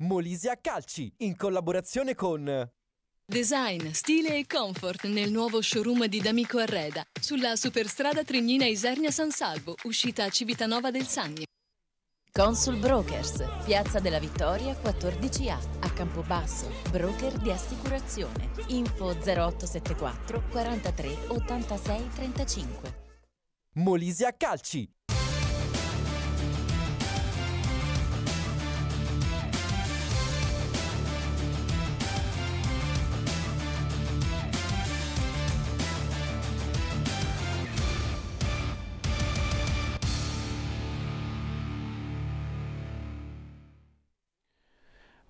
Molisia Calci, in collaborazione con... Design, stile e comfort nel nuovo showroom di D'Amico Arreda, sulla superstrada Trignina Isernia San Salvo, uscita a Civitanova del Sannio. Consul Brokers, Piazza della Vittoria 14A, a Campobasso, broker di assicurazione. Info 0874 43 86 35. Molisia Calci,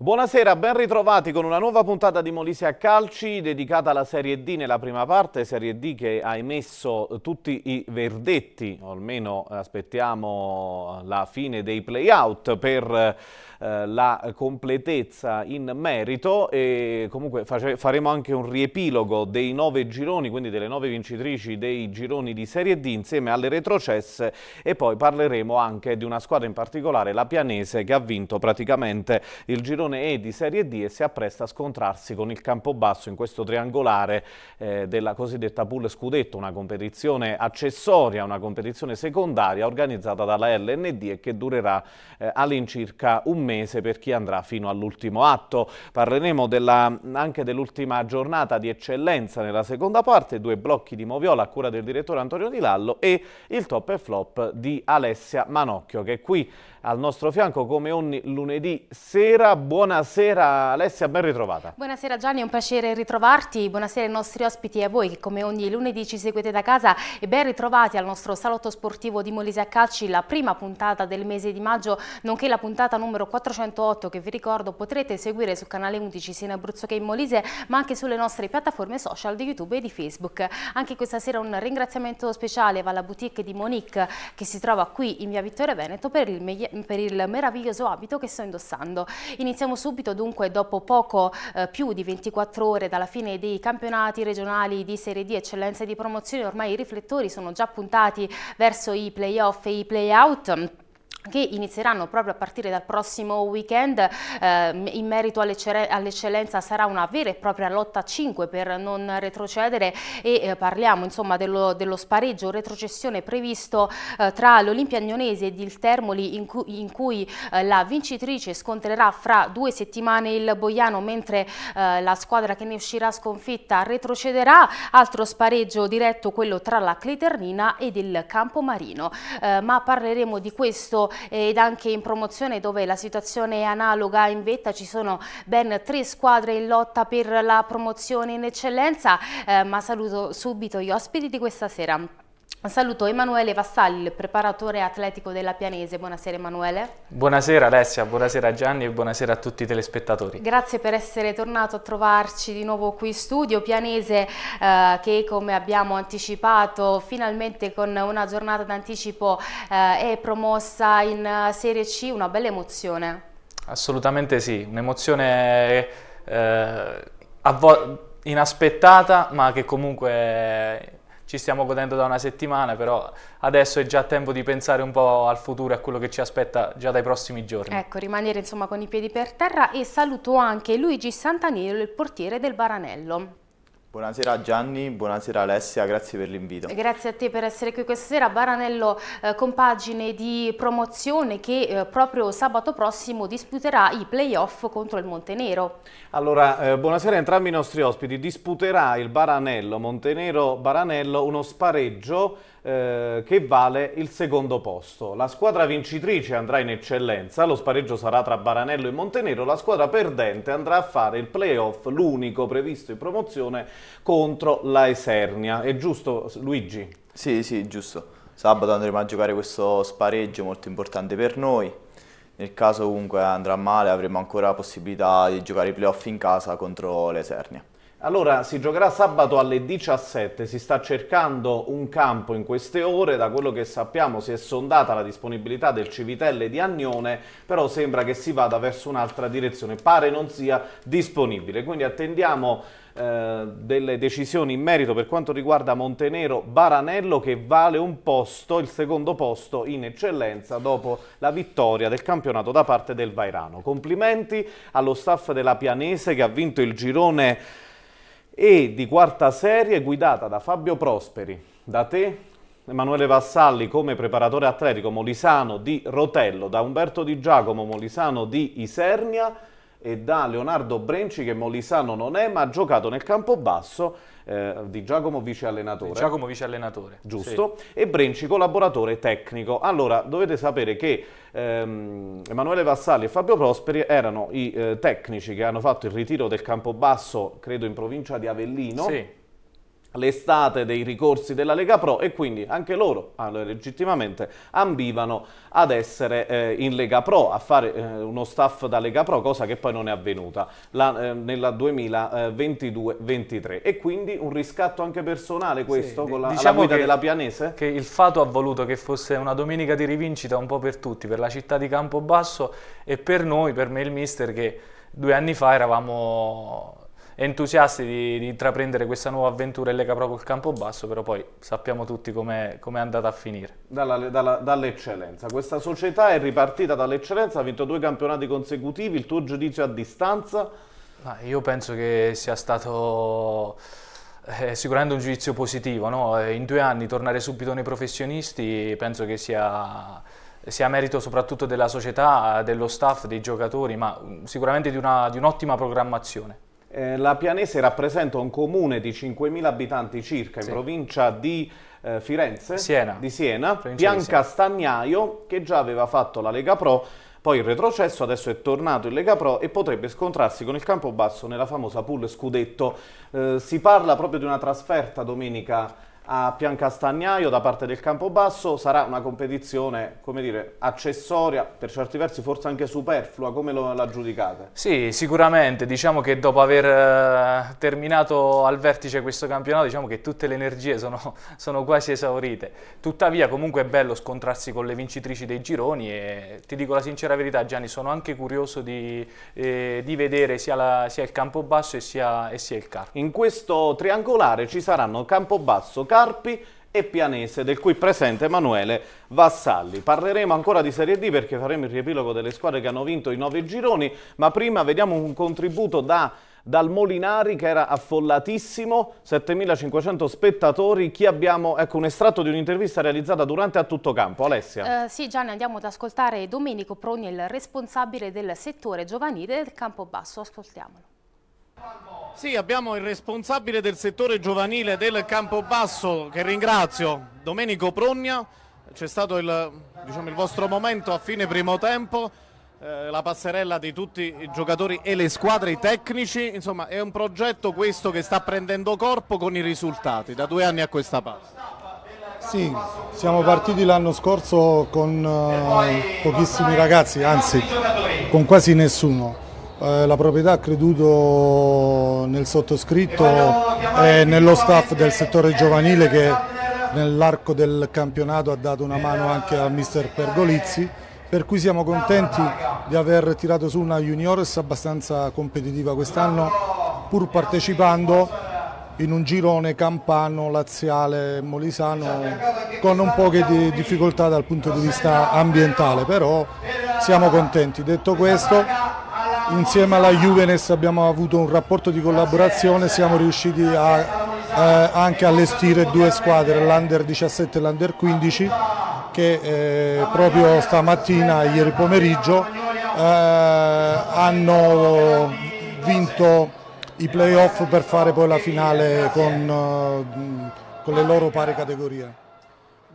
Buonasera, ben ritrovati con una nuova puntata di Molise a Calci dedicata alla Serie D nella prima parte, Serie D che ha emesso tutti i verdetti, o almeno aspettiamo la fine dei playout per eh, la completezza in merito e comunque faremo anche un riepilogo dei nove gironi, quindi delle nove vincitrici dei gironi di Serie D insieme alle retrocesse e poi parleremo anche di una squadra in particolare, la Pianese, che ha vinto praticamente il girone E di Serie D e si appresta a scontrarsi con il Campobasso in questo triangolare eh, della cosiddetta pool scudetto, una competizione accessoria, una competizione secondaria organizzata dalla LND e che durerà eh, all'incirca un mese mese per chi andrà fino all'ultimo atto. Parleremo della, anche dell'ultima giornata di eccellenza nella seconda parte, due blocchi di Moviola a cura del direttore Antonio Di Lallo e il top e flop di Alessia Manocchio che è qui al nostro fianco come ogni lunedì sera. Buonasera Alessia, ben ritrovata. Buonasera Gianni, è un piacere ritrovarti. Buonasera ai nostri ospiti e a voi che come ogni lunedì ci seguite da casa e ben ritrovati al nostro salotto sportivo di Molise a Calci, la prima puntata del mese di maggio, nonché la puntata numero 408 che vi ricordo potrete seguire sul canale 11 sia in Abruzzo che in Molise, ma anche sulle nostre piattaforme social di YouTube e di Facebook. Anche questa sera un ringraziamento speciale va alla boutique di Monique che si trova qui in via Vittoria Veneto per il Mm, per il meraviglioso abito che sto indossando. Iniziamo subito dunque dopo poco eh, più di 24 ore dalla fine dei campionati regionali di Serie D eccellenza di promozione ormai i riflettori sono già puntati verso i playoff e i playout che inizieranno proprio a partire dal prossimo weekend. Eh, in merito all'eccellenza sarà una vera e propria lotta 5 per non retrocedere e eh, parliamo insomma dello, dello spareggio retrocessione previsto eh, tra l'Olimpia Agnonese ed il Termoli in, cu in cui eh, la vincitrice scontrerà fra due settimane il Boiano mentre eh, la squadra che ne uscirà sconfitta retrocederà. Altro spareggio diretto quello tra la Cleternina ed il Campomarino. Eh, ma parleremo di questo ed anche in promozione dove la situazione è analoga in vetta ci sono ben tre squadre in lotta per la promozione in eccellenza eh, ma saluto subito gli ospiti di questa sera. Saluto Emanuele Vassalli, il preparatore atletico della Pianese. Buonasera Emanuele. Buonasera Alessia, buonasera Gianni e buonasera a tutti i telespettatori. Grazie per essere tornato a trovarci di nuovo qui in studio. Pianese eh, che come abbiamo anticipato finalmente con una giornata d'anticipo eh, è promossa in eh, Serie C, una bella emozione. Assolutamente sì, un'emozione eh, inaspettata ma che comunque ci stiamo godendo da una settimana, però adesso è già tempo di pensare un po' al futuro, e a quello che ci aspetta già dai prossimi giorni. Ecco, rimanere insomma con i piedi per terra e saluto anche Luigi Santanello, il portiere del Baranello. Buonasera Gianni, buonasera Alessia, grazie per l'invito. Grazie a te per essere qui questa sera. Baranello eh, compagine di promozione che eh, proprio sabato prossimo disputerà i playoff contro il Montenero. Allora, eh, buonasera a entrambi i nostri ospiti. Disputerà il Baranello, Montenero-Baranello, uno spareggio eh, che vale il secondo posto. La squadra vincitrice andrà in eccellenza, lo spareggio sarà tra Baranello e Montenero, la squadra perdente andrà a fare il playoff, l'unico previsto in promozione, contro la Esernia. È giusto Luigi? Sì, sì, giusto. Sabato andremo a giocare questo spareggio molto importante per noi. Nel caso comunque andrà male avremo ancora la possibilità di giocare i playoff in casa contro l'Esernia. Allora, si giocherà sabato alle 17, si sta cercando un campo in queste ore, da quello che sappiamo si è sondata la disponibilità del Civitelle di Agnone, però sembra che si vada verso un'altra direzione, pare non sia disponibile, quindi attendiamo eh, delle decisioni in merito per quanto riguarda Montenero Baranello che vale un posto, il secondo posto in eccellenza dopo la vittoria del campionato da parte del Vairano. Complimenti allo staff della Pianese che ha vinto il girone e di quarta serie guidata da Fabio Prosperi, da te Emanuele Vassalli come preparatore atletico molisano di Rotello, da Umberto Di Giacomo molisano di Isernia e da Leonardo Brenci che molisano non è ma ha giocato nel campo basso eh, di Giacomo vice allenatore. Giacomo vice allenatore. Giusto. Sì. E Brenci collaboratore tecnico. Allora, dovete sapere che ehm, Emanuele Vassalli e Fabio Prosperi erano i eh, tecnici che hanno fatto il ritiro del Campobasso, credo in provincia di Avellino. Sì l'estate dei ricorsi della Lega Pro e quindi anche loro allora, legittimamente ambivano ad essere eh, in Lega Pro, a fare eh, uno staff da Lega Pro, cosa che poi non è avvenuta la, eh, nella 2022-23 e quindi un riscatto anche personale questo sì, con la, diciamo guida che, della Pianese? Che il Fato ha voluto che fosse una domenica di rivincita un po' per tutti, per la città di Campobasso e per noi, per me il mister che due anni fa eravamo entusiasti di, di intraprendere questa nuova avventura in Lega Pro col basso, però poi sappiamo tutti come è andata a finire. dall'eccellenza, questa società è ripartita dall'eccellenza, ha vinto due campionati consecutivi, il tuo giudizio a distanza? Ma io penso che sia stato eh, sicuramente un giudizio positivo, no? Eh, in due anni tornare subito nei professionisti penso che sia sia merito soprattutto della società, dello staff, dei giocatori, ma mm, sicuramente di un'ottima programmazione. Eh, la Pianese rappresenta un comune di 5.000 abitanti circa sì. in provincia di eh, Firenze, Siena. di Siena, provincia Bianca di Stagnaio che già aveva fatto la Lega Pro, poi il retrocesso, adesso è tornato in Lega Pro e potrebbe scontrarsi con il Campobasso nella famosa pool scudetto. Eh, si parla proprio di una trasferta domenica a Piancastagnaio da parte del Campobasso sarà una competizione, come dire, accessoria, per certi versi forse anche superflua, come lo, la giudicate? Sì, sicuramente, diciamo che dopo aver eh, terminato al vertice questo campionato, diciamo che tutte le energie sono, sono quasi esaurite. Tuttavia comunque è bello scontrarsi con le vincitrici dei gironi e ti dico la sincera verità Gianni, sono anche curioso di, eh, di vedere sia, la, sia, il Campobasso e sia, e sia il CAR. In questo triangolare ci saranno Campobasso, Campobasso, Carpi e Pianese, del cui presente Emanuele Vassalli. Parleremo ancora di Serie D perché faremo il riepilogo delle squadre che hanno vinto i nove gironi, ma prima vediamo un contributo da dal Molinari che era affollatissimo, 7.500 spettatori. Chi abbiamo? Ecco un estratto di un'intervista realizzata durante a tutto campo. Alessia. Eh, sì Gianni, andiamo ad ascoltare Domenico Progni, il responsabile del settore giovanile del Campobasso. Ascoltiamolo. Sì, abbiamo il responsabile del settore giovanile del Campobasso, che ringrazio, Domenico Progna. C'è stato il, diciamo, il, vostro momento a fine primo tempo, eh, la passerella di tutti i giocatori e le squadre, i tecnici. Insomma, è un progetto questo che sta prendendo corpo con i risultati da due anni a questa parte. Sì, siamo partiti l'anno scorso con eh, pochissimi ragazzi, anzi con quasi nessuno eh, la proprietà ha creduto nel sottoscritto eh, e nello staff del settore giovanile che nell'arco del campionato ha dato una mano eh, anche al mister Pergolizzi per cui siamo contenti di aver tirato su una juniores abbastanza competitiva quest'anno pur partecipando in un girone campano, laziale, molisano con un po' di difficoltà dal punto di vista ambientale però siamo contenti. Detto questo insieme alla Juvenes abbiamo avuto un rapporto di collaborazione, siamo riusciti a, eh, anche a allestire due squadre, l'Under 17 e l'Under 15, che eh, proprio stamattina ieri pomeriggio eh, hanno vinto i playoff per fare poi la finale con, eh, con le loro pari categorie.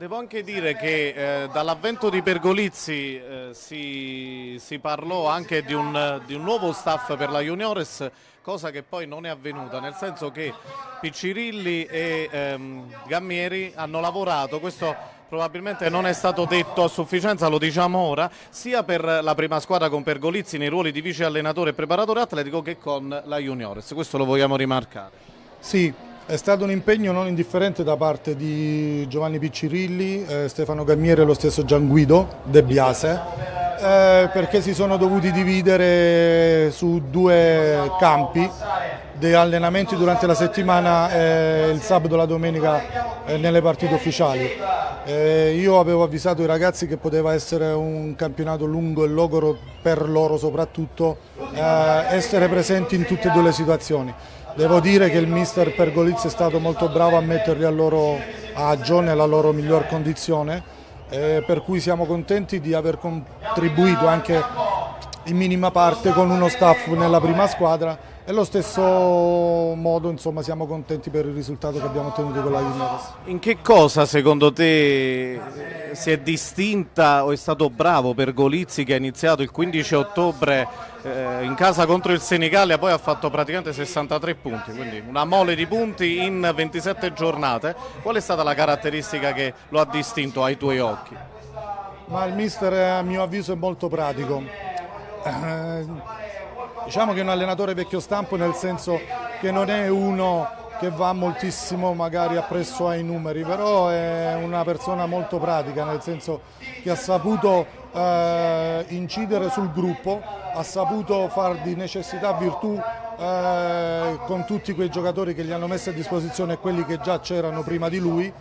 Devo anche dire che eh, dall'avvento di Pergolizzi eh, si, si, parlò anche di un, di un, nuovo staff per la Juniores, cosa che poi non è avvenuta, nel senso che Piccirilli e ehm, Gammieri hanno lavorato, questo probabilmente non è stato detto a sufficienza, lo diciamo ora, sia per la prima squadra con Pergolizzi nei ruoli di vice allenatore e preparatore atletico che con la Juniores, questo lo vogliamo rimarcare. Sì, è stato un impegno non indifferente da parte di Giovanni Piccirilli, eh, Stefano Gammiere e lo stesso Gian Guido De Biase, eh, perché si sono dovuti dividere su due campi di allenamenti durante la settimana e il sabato e la domenica eh, nelle partite ufficiali. Eh, io avevo avvisato i ragazzi che poteva essere un campionato lungo e logoro per loro soprattutto eh, essere presenti in tutte e due le situazioni. Devo dire che il mister Pergoliz è stato molto bravo a metterli a loro agio, nella loro miglior condizione, eh, per cui siamo contenti di aver contribuito anche in minima parte con uno staff nella prima squadra e allo stesso modo insomma, siamo contenti per il risultato che abbiamo ottenuto con la Juventus. In che cosa secondo te si è distinta o è stato bravo per Golizzi che ha iniziato il 15 ottobre eh, in casa contro il Senigallia poi ha fatto praticamente 63 punti, quindi una mole di punti in 27 giornate. Qual è stata la caratteristica che lo ha distinto ai tuoi occhi? Ma il mister a mio avviso è molto pratico. Eh, Diciamo che è un allenatore vecchio stampo nel senso che non è uno che va moltissimo magari appresso ai numeri, però è una persona molto pratica, nel senso che ha saputo eh, incidere sul gruppo, ha saputo far di necessità virtù eh, con tutti quei giocatori che gli hanno messo a disposizione e quelli che già c'erano prima di lui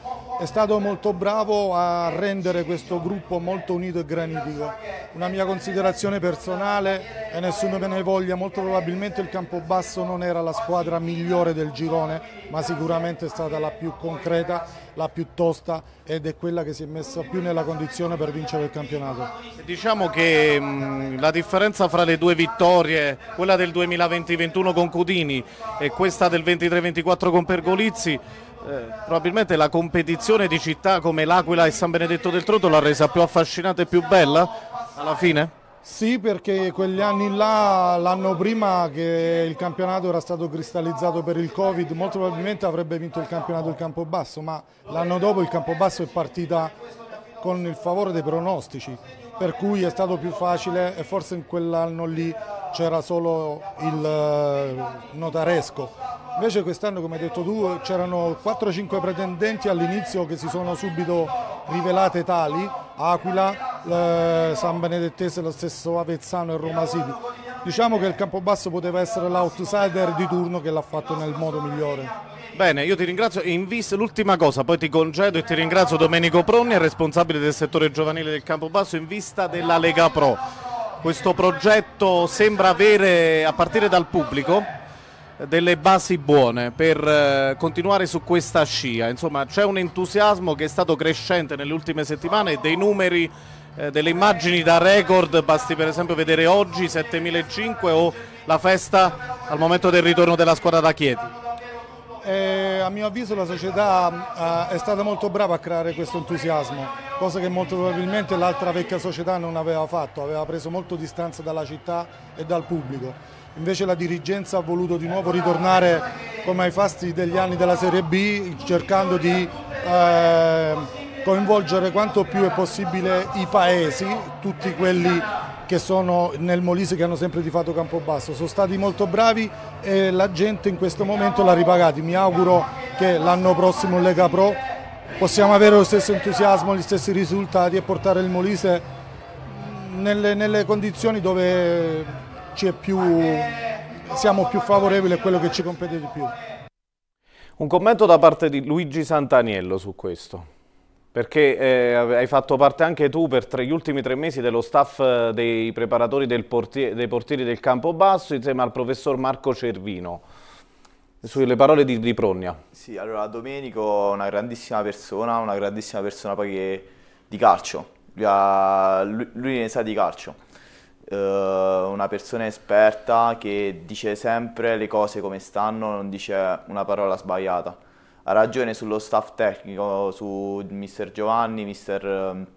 è stato molto bravo a rendere questo gruppo molto unito e granitico. Una mia considerazione personale e nessuno me ne voglia, molto probabilmente il Campobasso non era la squadra migliore del girone, ma sicuramente è stata la più concreta, la più tosta ed è quella che si è messa più nella condizione per vincere il campionato. Diciamo che mh, la differenza fra le due vittorie, quella del 2020-21 con Cudini e questa del 23-24 con Pergolizzi, eh, probabilmente la competizione di città come l'Aquila e San Benedetto del Tronto l'ha resa più affascinante e più bella alla fine? Sì, perché quegli anni là, l'anno prima che il campionato era stato cristallizzato per il Covid, molto probabilmente avrebbe vinto il campionato il Campobasso, ma l'anno dopo il Campobasso è partita con il favore dei pronostici per cui è stato più facile e forse in quell'anno lì c'era solo il eh, notaresco. Invece quest'anno, come hai detto tu, c'erano 4-5 pretendenti all'inizio che si sono subito rivelate tali, Aquila, eh, San Benedettese, lo stesso Avezzano e Roma City diciamo che il Campobasso poteva essere l'outsider di turno che l'ha fatto nel modo migliore. Bene, io ti ringrazio. In vista, l'ultima cosa, poi ti concedo e ti ringrazio Domenico Pronni, responsabile del settore giovanile del Campobasso, in vista della Lega Pro. Questo progetto sembra avere, a partire dal pubblico, delle basi buone per eh, continuare su questa scia. Insomma, c'è un entusiasmo che è stato crescente nelle ultime settimane e dei numeri eh, delle immagini da record, basti per esempio vedere oggi 7.500 o la festa al momento del ritorno della squadra da Chieti. Eh, a mio avviso la società eh, è stata molto brava a creare questo entusiasmo, cosa che molto probabilmente l'altra vecchia società non aveva fatto, aveva preso molto distanza dalla città e dal pubblico. Invece la dirigenza ha voluto di nuovo ritornare come ai fasti degli anni della Serie B cercando di eh, coinvolgere quanto più è possibile i paesi, tutti quelli che sono nel Molise che hanno sempre tifato Campobasso. Sono stati molto bravi e la gente in questo momento l'ha ripagati. Mi auguro che l'anno prossimo in Lega Pro possiamo avere lo stesso entusiasmo, gli stessi risultati e portare il Molise nelle, nelle condizioni dove più, siamo più favorevoli a quello che ci compete di più. Un commento da parte di Luigi Santaniello su questo. Perché eh, hai fatto parte anche tu per tre, gli ultimi tre mesi dello staff eh, dei preparatori portier, dei portieri del campo basso insieme al professor Marco Cervino. Sulle parole di, di Progna. Sì, allora Domenico è una grandissima persona, una grandissima persona poi che, di calcio. Lui, ha, lui, lui ne sa di calcio. Uh, una persona esperta che dice sempre le cose come stanno, non dice una parola sbagliata ha ragione sullo staff tecnico, su mister Giovanni, mister ehm,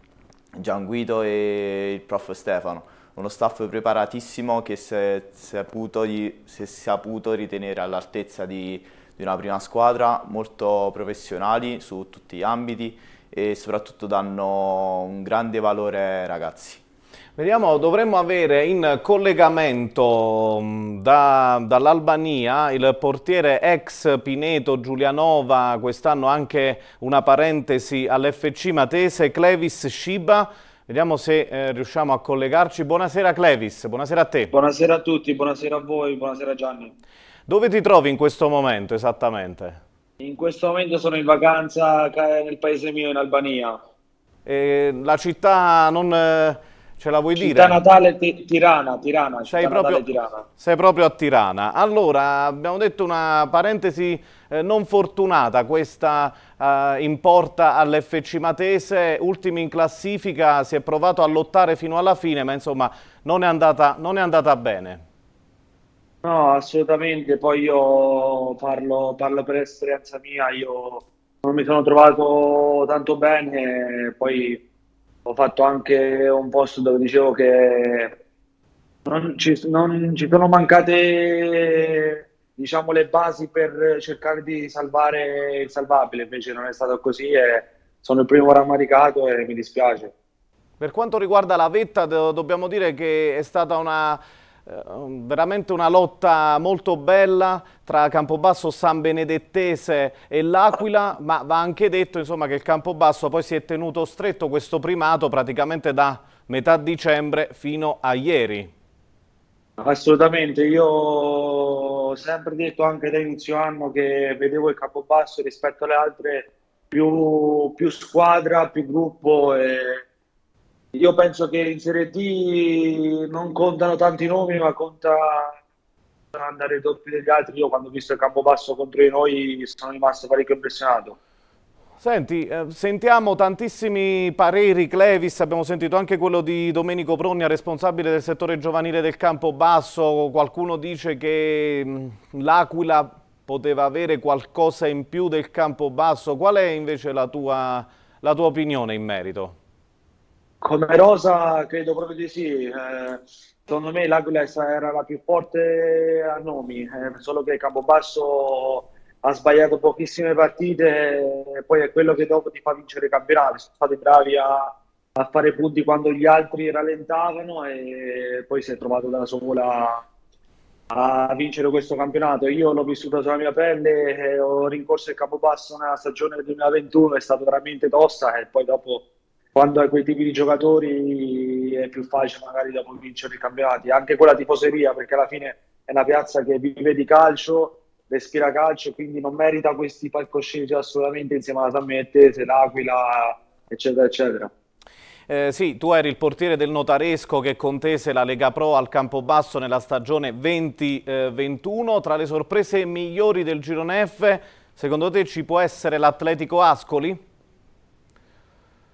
Gianguido e il prof Stefano. Uno staff preparatissimo che si è saputo, di, si è saputo ritenere all'altezza di, di una prima squadra, molto professionali su tutti gli ambiti e soprattutto danno un grande valore ai ragazzi. Vediamo, dovremmo avere in collegamento mm, da, dall'Albania il portiere ex Pineto Giulianova, quest'anno anche una parentesi all'FC Matese, Clevis Shiba. Vediamo se eh, riusciamo a collegarci. Buonasera Clevis, buonasera a te. Buonasera a tutti, buonasera a voi, buonasera Gianni. Dove ti trovi in questo momento esattamente? In questo momento sono in vacanza nel paese mio in Albania. E eh, la città non... Eh Ce la vuoi città dire? Natale Tirana, Tirana, sei proprio, Natale, Tirana. Sei proprio a Tirana. Allora, abbiamo detto una parentesi eh, non fortunata questa eh, porta all'FC Matese, ultimi in classifica, si è provato a lottare fino alla fine, ma insomma non è andata, non è andata bene. No, assolutamente, poi io parlo, parlo per esperienza mia, io non mi sono trovato tanto bene, poi ho fatto anche un post dove dicevo che non ci, non ci sono mancate diciamo, le basi per cercare di salvare il salvabile, invece non è stato così e sono il primo rammaricato e mi dispiace. Per quanto riguarda la vetta, dobbiamo dire che è stata una eh, um, veramente una lotta molto bella tra Campobasso San Benedettese e l'Aquila, ma va anche detto insomma, che il Campobasso poi si è tenuto stretto questo primato praticamente da metà dicembre fino a ieri. Assolutamente, io ho sempre detto anche da inizio anno che vedevo il Campobasso rispetto alle altre più, più squadra, più gruppo e io penso che in Serie D non contano tanti nomi, ma conta andare doppi degli altri. Io quando ho visto il campo basso contro di noi sono rimasto parecchio impressionato. Senti, eh, sentiamo tantissimi pareri, Clevis, abbiamo sentito anche quello di Domenico Progna, responsabile del settore giovanile del campo basso. qualcuno dice che mm, l'Aquila poteva avere qualcosa in più del campo basso. qual è invece la tua, la tua opinione in merito? Come rosa credo proprio di sì. Eh, secondo me l'Aquila era la più forte a nomi, eh, solo che Campobasso ha sbagliato pochissime partite e poi è quello che dopo ti fa vincere il campionato. Sono stati bravi a, a fare punti quando gli altri rallentavano e poi si è trovato da sola a vincere questo campionato. Io l'ho vissuto sulla mia pelle, eh, ho rincorso il capopasso nella stagione del 2021, è stata veramente tosta e poi dopo quando hai quei tipi di giocatori è più facile magari dopo vincere i campionati, anche quella tifoseria, perché alla fine è una piazza che vive di calcio, respira calcio, quindi non merita questi palcoscenici assolutamente insieme alla San l'Aquila, eccetera, eccetera. Eh, sì, tu eri il portiere del Notaresco che contese la Lega Pro al Campobasso nella stagione 20-21. Eh, Tra le sorprese migliori del girone F, secondo te ci può essere l'Atletico Ascoli?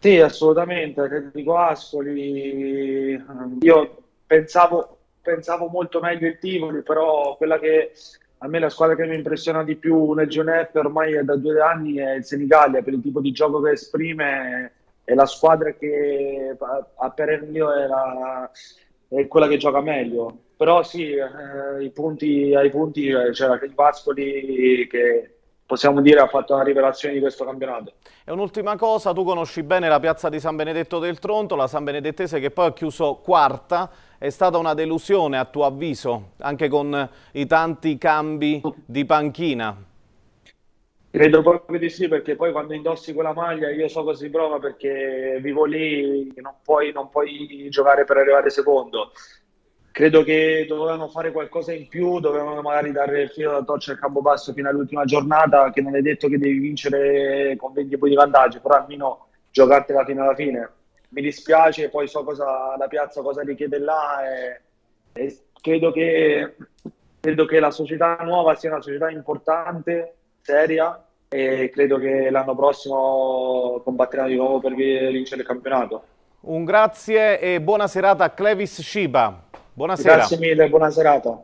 Sì, assolutamente, Atletico Ascoli, ehm, io pensavo, pensavo molto meglio il Tivoli, però quella che a me la squadra che mi impressiona di più nel Genève ormai è da due anni è il Senigallia, per il tipo di gioco che esprime è la squadra che a Perennio è, la, è quella che gioca meglio. Però sì, eh, i punti, ai punti eh, c'era cioè, il Vascoli che possiamo dire ha fatto una rivelazione di questo campionato. E un'ultima cosa, tu conosci bene la piazza di San Benedetto del Tronto, la San Benedettese che poi ha chiuso quarta, è stata una delusione a tuo avviso, anche con i tanti cambi di panchina? Credo proprio di sì, perché poi quando indossi quella maglia io so cosa si prova perché vivo lì, non puoi, non puoi giocare per arrivare secondo credo che dovevano fare qualcosa in più, dovevano magari dare il filo da torcere al Campobasso fino all'ultima giornata, che non è detto che devi vincere con 20 punti di vantaggio, però almeno giocartela fino alla fine. Mi dispiace, poi so cosa la piazza cosa richiede là e, e credo, che, credo che la società nuova sia una società importante, seria e credo che l'anno prossimo combatterà di nuovo per vincere il campionato. Un grazie e buona serata a Clevis Shiba. Buonasera. Grazie mille, buona serata.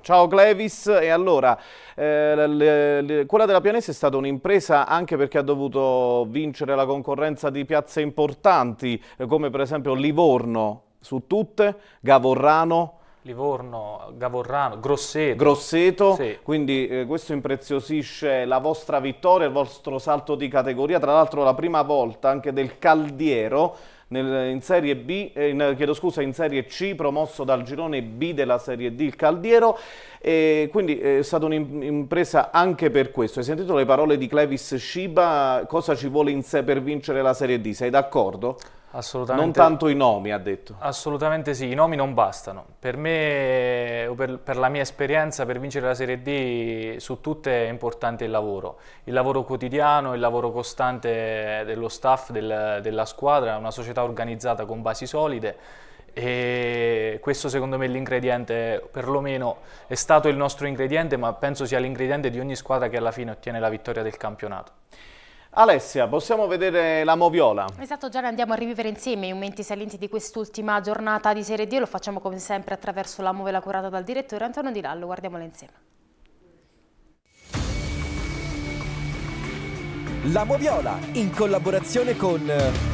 Ciao Clevis, e allora, eh, le, le, quella della Pianese è stata un'impresa anche perché ha dovuto vincere la concorrenza di piazze importanti, eh, come per esempio Livorno su tutte, Gavorrano, Livorno, Gavorrano, Grosseto. Grosseto, sì. quindi eh, questo impreziosisce la vostra vittoria, il vostro salto di categoria, tra l'altro la prima volta anche del Caldiero, nel, in, serie B, eh, in, chiedo scusa, in Serie C, promosso dal girone B della Serie D, il Caldiero. E quindi eh, è stata un'impresa anche per questo. Hai sentito le parole di Clevis Sciba? Cosa ci vuole in sé per vincere la Serie D? Sei d'accordo? Assolutamente. Non tanto i nomi, ha detto. Assolutamente sì, i nomi non bastano. Per me, per, per, la mia esperienza, per vincere la Serie D su tutte è importante il lavoro. Il lavoro quotidiano, il lavoro costante dello staff, del, della squadra, una società organizzata con basi solide e questo secondo me è l'ingrediente, perlomeno è stato il nostro ingrediente, ma penso sia l'ingrediente di ogni squadra che alla fine ottiene la vittoria del campionato. Alessia, possiamo vedere la Moviola? Esatto, Gianni, andiamo a rivivere insieme i momenti salienti di quest'ultima giornata di Serie D. Lo facciamo come sempre attraverso la Moviola curata dal direttore Antonio Di Lallo. Guardiamola insieme. La Moviola, in collaborazione con... Eh,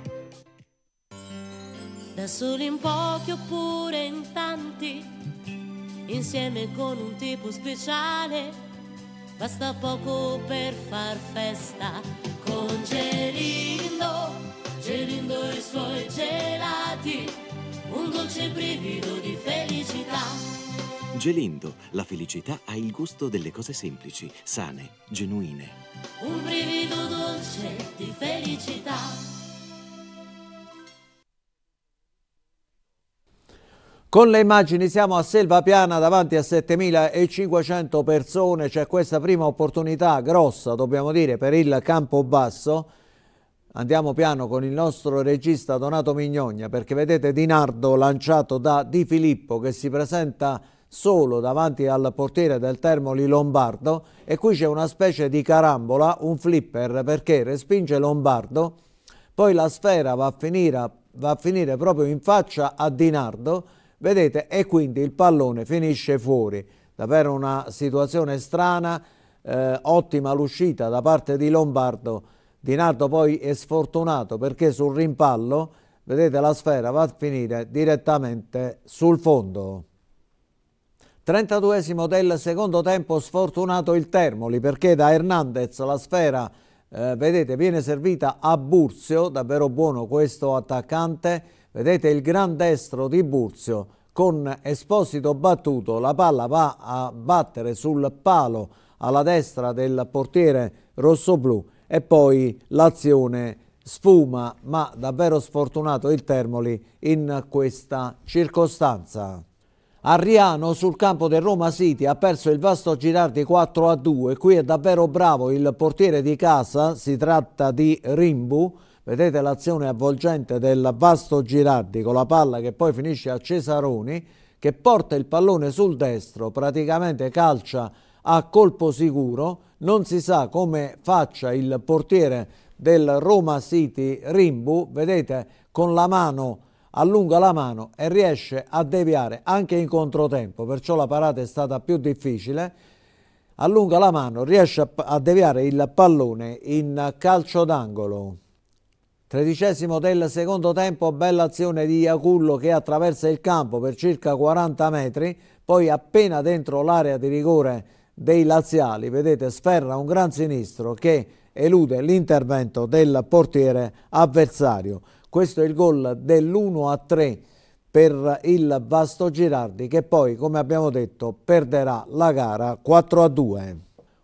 da soli in pochi oppure in tanti, insieme con un tipo speciale, basta poco per far festa. Con Gelindo, Gelindo e i suoi gelati, un dolce brivido di felicità. Gelindo, la felicità ha il gusto delle cose semplici, sane, genuine. Un brivido dolce di felicità. Con le immagini siamo a Selva Piana davanti a 7.500 persone, c'è questa prima opportunità grossa, dobbiamo dire, per il campo basso. Andiamo piano con il nostro regista Donato Mignogna, perché vedete Di Nardo lanciato da Di Filippo che si presenta solo davanti al portiere del Termoli Lombardo e qui c'è una specie di carambola, un flipper, perché respinge Lombardo, poi la sfera va a finire, va a finire proprio in faccia a Di Nardo, vedete, e quindi il pallone finisce fuori. Davvero una situazione strana, eh, ottima l'uscita da parte di Lombardo. Di Nardo poi è sfortunato perché sul rimpallo, vedete, la sfera va a finire direttamente sul fondo. 32 esimo del secondo tempo, sfortunato il Termoli perché da Hernandez la sfera, eh, vedete, viene servita a Burzio, davvero buono questo attaccante, Vedete il gran destro di Burzio con Esposito battuto, la palla va a battere sul palo alla destra del portiere rossoblù e poi l'azione sfuma, ma davvero sfortunato il Termoli in questa circostanza. Arriano sul campo del Roma City ha perso il vasto Girardi 4 a 2, qui è davvero bravo il portiere di casa, si tratta di Rimbu, Vedete l'azione avvolgente del vasto Girardi con la palla che poi finisce a Cesaroni che porta il pallone sul destro, praticamente calcia a colpo sicuro, non si sa come faccia il portiere del Roma City Rimbu, vedete con la mano allunga la mano e riesce a deviare anche in controtempo, perciò la parata è stata più difficile, allunga la mano, riesce a deviare il pallone in calcio d'angolo. Tredicesimo del secondo tempo, bella azione di Iacullo che attraversa il campo per circa 40 metri, poi appena dentro l'area di rigore dei laziali, vedete, sferra un gran sinistro che elude l'intervento del portiere avversario. Questo è il gol dell'1-3 per il Vasto Girardi che poi, come abbiamo detto, perderà la gara 4-2.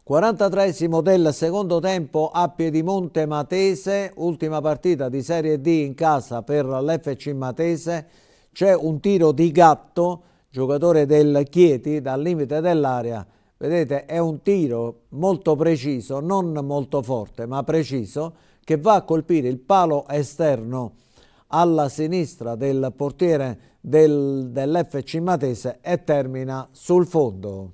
43 del secondo tempo a Piedimonte Matese, ultima partita di Serie D in casa per l'FC Matese, c'è un tiro di gatto, giocatore del Chieti, dal limite dell'area, vedete è un tiro molto preciso, non molto forte ma preciso, che va a colpire il palo esterno alla sinistra del portiere del, dell'FC Matese e termina sul fondo.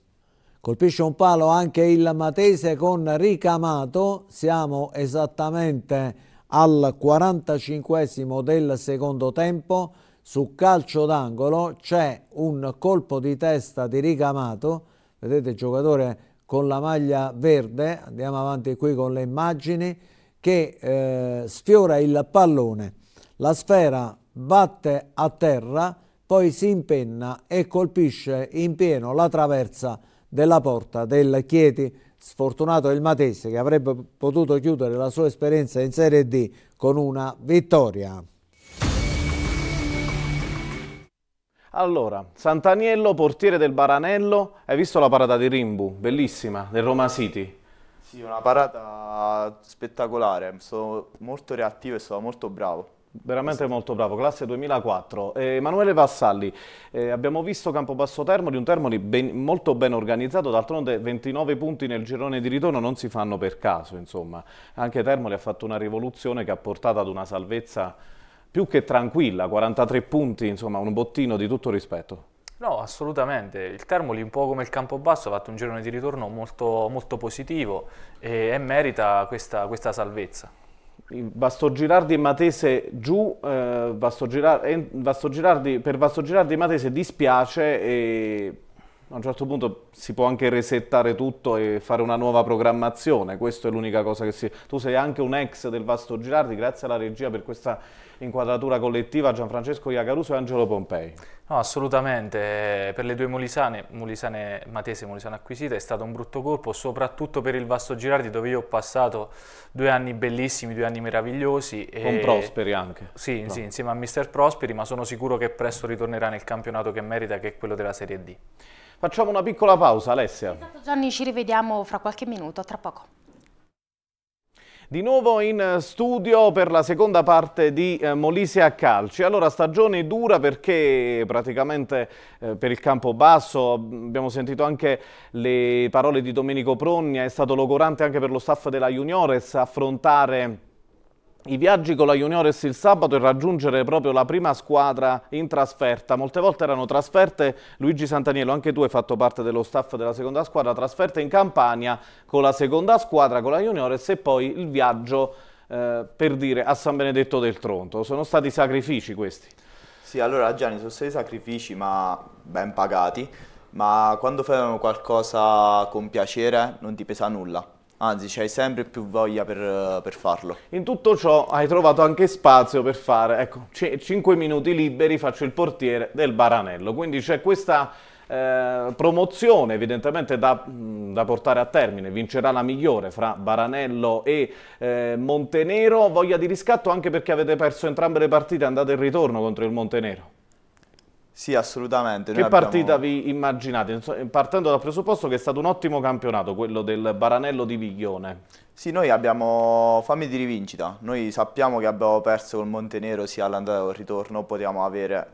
Colpisce un palo anche il Matese con ricamato, siamo esattamente al 45 del secondo tempo, su calcio d'angolo c'è un colpo di testa di ricamato, vedete il giocatore con la maglia verde, andiamo avanti qui con le immagini, che eh, sfiora il pallone. La sfera batte a terra, poi si impenna e colpisce in pieno la traversa della porta del Chieti, sfortunato il Matese che avrebbe potuto chiudere la sua esperienza in Serie D con una vittoria. Allora, Santaniello, portiere del Baranello, hai visto la parata di Rimbu, bellissima, del Roma City? Sì, una parata spettacolare, sono molto reattivo e sono molto bravo. Veramente molto bravo, classe 2004. Eh, Emanuele Vassalli, eh, abbiamo visto Campobasso Termoli, un Termoli ben, molto ben organizzato, d'altronde 29 punti nel girone di ritorno non si fanno per caso, insomma. Anche Termoli ha fatto una rivoluzione che ha portato ad una salvezza più che tranquilla, 43 punti, insomma un bottino di tutto rispetto. No, assolutamente. Il Termoli, un po' come il Campobasso, ha fatto un girone di ritorno molto, molto positivo e, eh, e merita questa, questa salvezza. Vasto Girardi e Matese giù, eh, Vasto Girardi, Vasto Girardi, per Girardi e Matese dispiace e a un certo punto si può anche resettare tutto e fare una nuova programmazione, questa è l'unica cosa che si... Tu sei anche un ex del Vasto Girardi, grazie alla regia per questa inquadratura collettiva Gianfrancesco Iacaruso e Angelo Pompei. No, assolutamente, eh, per le due Molisane, Molisane Matese e Molisane Acquisita è stato un brutto colpo, soprattutto per il Vasto Girardi dove io ho passato due anni bellissimi, due anni meravigliosi. E... Con Prosperi anche. Sì, no. sì, insieme a Mister Prosperi, ma sono sicuro che presto ritornerà nel campionato che merita, che è quello della Serie D. Facciamo una piccola pausa, Alessia. Esatto, Gianni, ci rivediamo fra qualche minuto, tra poco. Di nuovo in eh, studio per la seconda parte di eh, Molise a calci. Allora, stagione dura perché praticamente eh, per il campo basso abbiamo sentito anche le parole di Domenico Progna, è stato logorante anche per lo staff della Juniores affrontare i viaggi con la Juniores il sabato e raggiungere proprio la prima squadra in trasferta. Molte volte erano trasferte, Luigi Santaniello, anche tu hai fatto parte dello staff della seconda squadra, trasferte in Campania con la seconda squadra, con la Juniores e poi il viaggio eh, per dire a San Benedetto del Tronto. Sono stati sacrifici questi? Sì, allora Gianni, sono stati sacrifici ma ben pagati, ma quando fai qualcosa con piacere non ti pesa nulla anzi c'hai sempre più voglia per, per, farlo. In tutto ciò hai trovato anche spazio per fare, ecco, 5 minuti liberi faccio il portiere del Baranello, quindi c'è questa eh, promozione evidentemente da, da, portare a termine, vincerà la migliore fra Baranello e eh, Montenero, voglia di riscatto anche perché avete perso entrambe le partite, andate in ritorno contro il Montenero. Sì, assolutamente. Noi che abbiamo... partita vi immaginate? Partendo dal presupposto che è stato un ottimo campionato, quello del Baranello di Viglione. Sì, noi abbiamo fame di rivincita. Noi sappiamo che abbiamo perso col Montenero sia all'andata che al ritorno, potevamo avere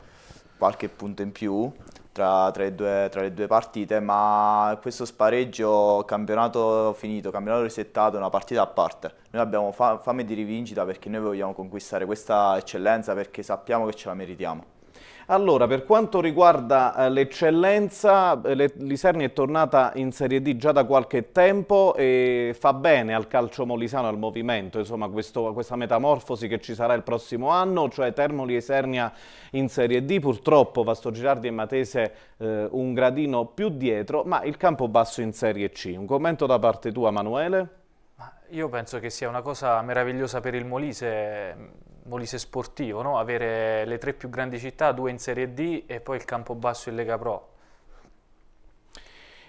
qualche punto in più tra, tra, le due, tra, le due, partite, ma questo spareggio, campionato finito, campionato risettato, è una partita a parte. Noi abbiamo fa fame di rivincita perché noi vogliamo conquistare questa eccellenza perché sappiamo che ce la meritiamo. Allora, per quanto riguarda eh, l'eccellenza, eh, l'Iserni è tornata in Serie D già da qualche tempo e fa bene al calcio molisano, al movimento, insomma questo, questa metamorfosi che ci sarà il prossimo anno, cioè Termoli e Sernia in Serie D, purtroppo Vasto Girardi e Matese eh, un gradino più dietro, ma il campo basso in Serie C. Un commento da parte tua Manuele? Io penso che sia una cosa meravigliosa per il Molise, Molise sportivo, no? avere le tre più grandi città, due in Serie D e poi il Campobasso in Lega Pro.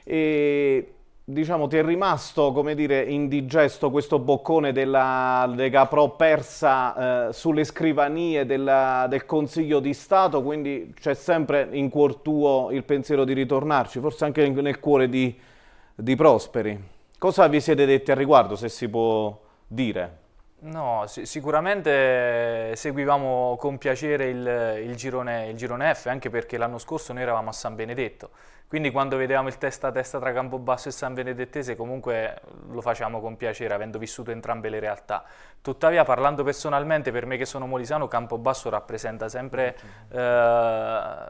E diciamo ti è rimasto come dire indigesto questo boccone della Lega Pro persa eh, sulle scrivanie della, del Consiglio di Stato quindi c'è sempre in cuor tuo il pensiero di ritornarci forse anche nel cuore di, di Prosperi cosa vi siete detti al riguardo se si può dire? No, sì, sicuramente seguivamo con piacere il, il, girone, il, girone, F, anche perché l'anno scorso noi eravamo a San Benedetto, quindi quando vedevamo il testa a testa tra Campobasso e San Benedettese comunque lo facciamo con piacere, avendo vissuto entrambe le realtà. Tuttavia, parlando personalmente, per me che sono molisano, Campobasso rappresenta sempre... Eh,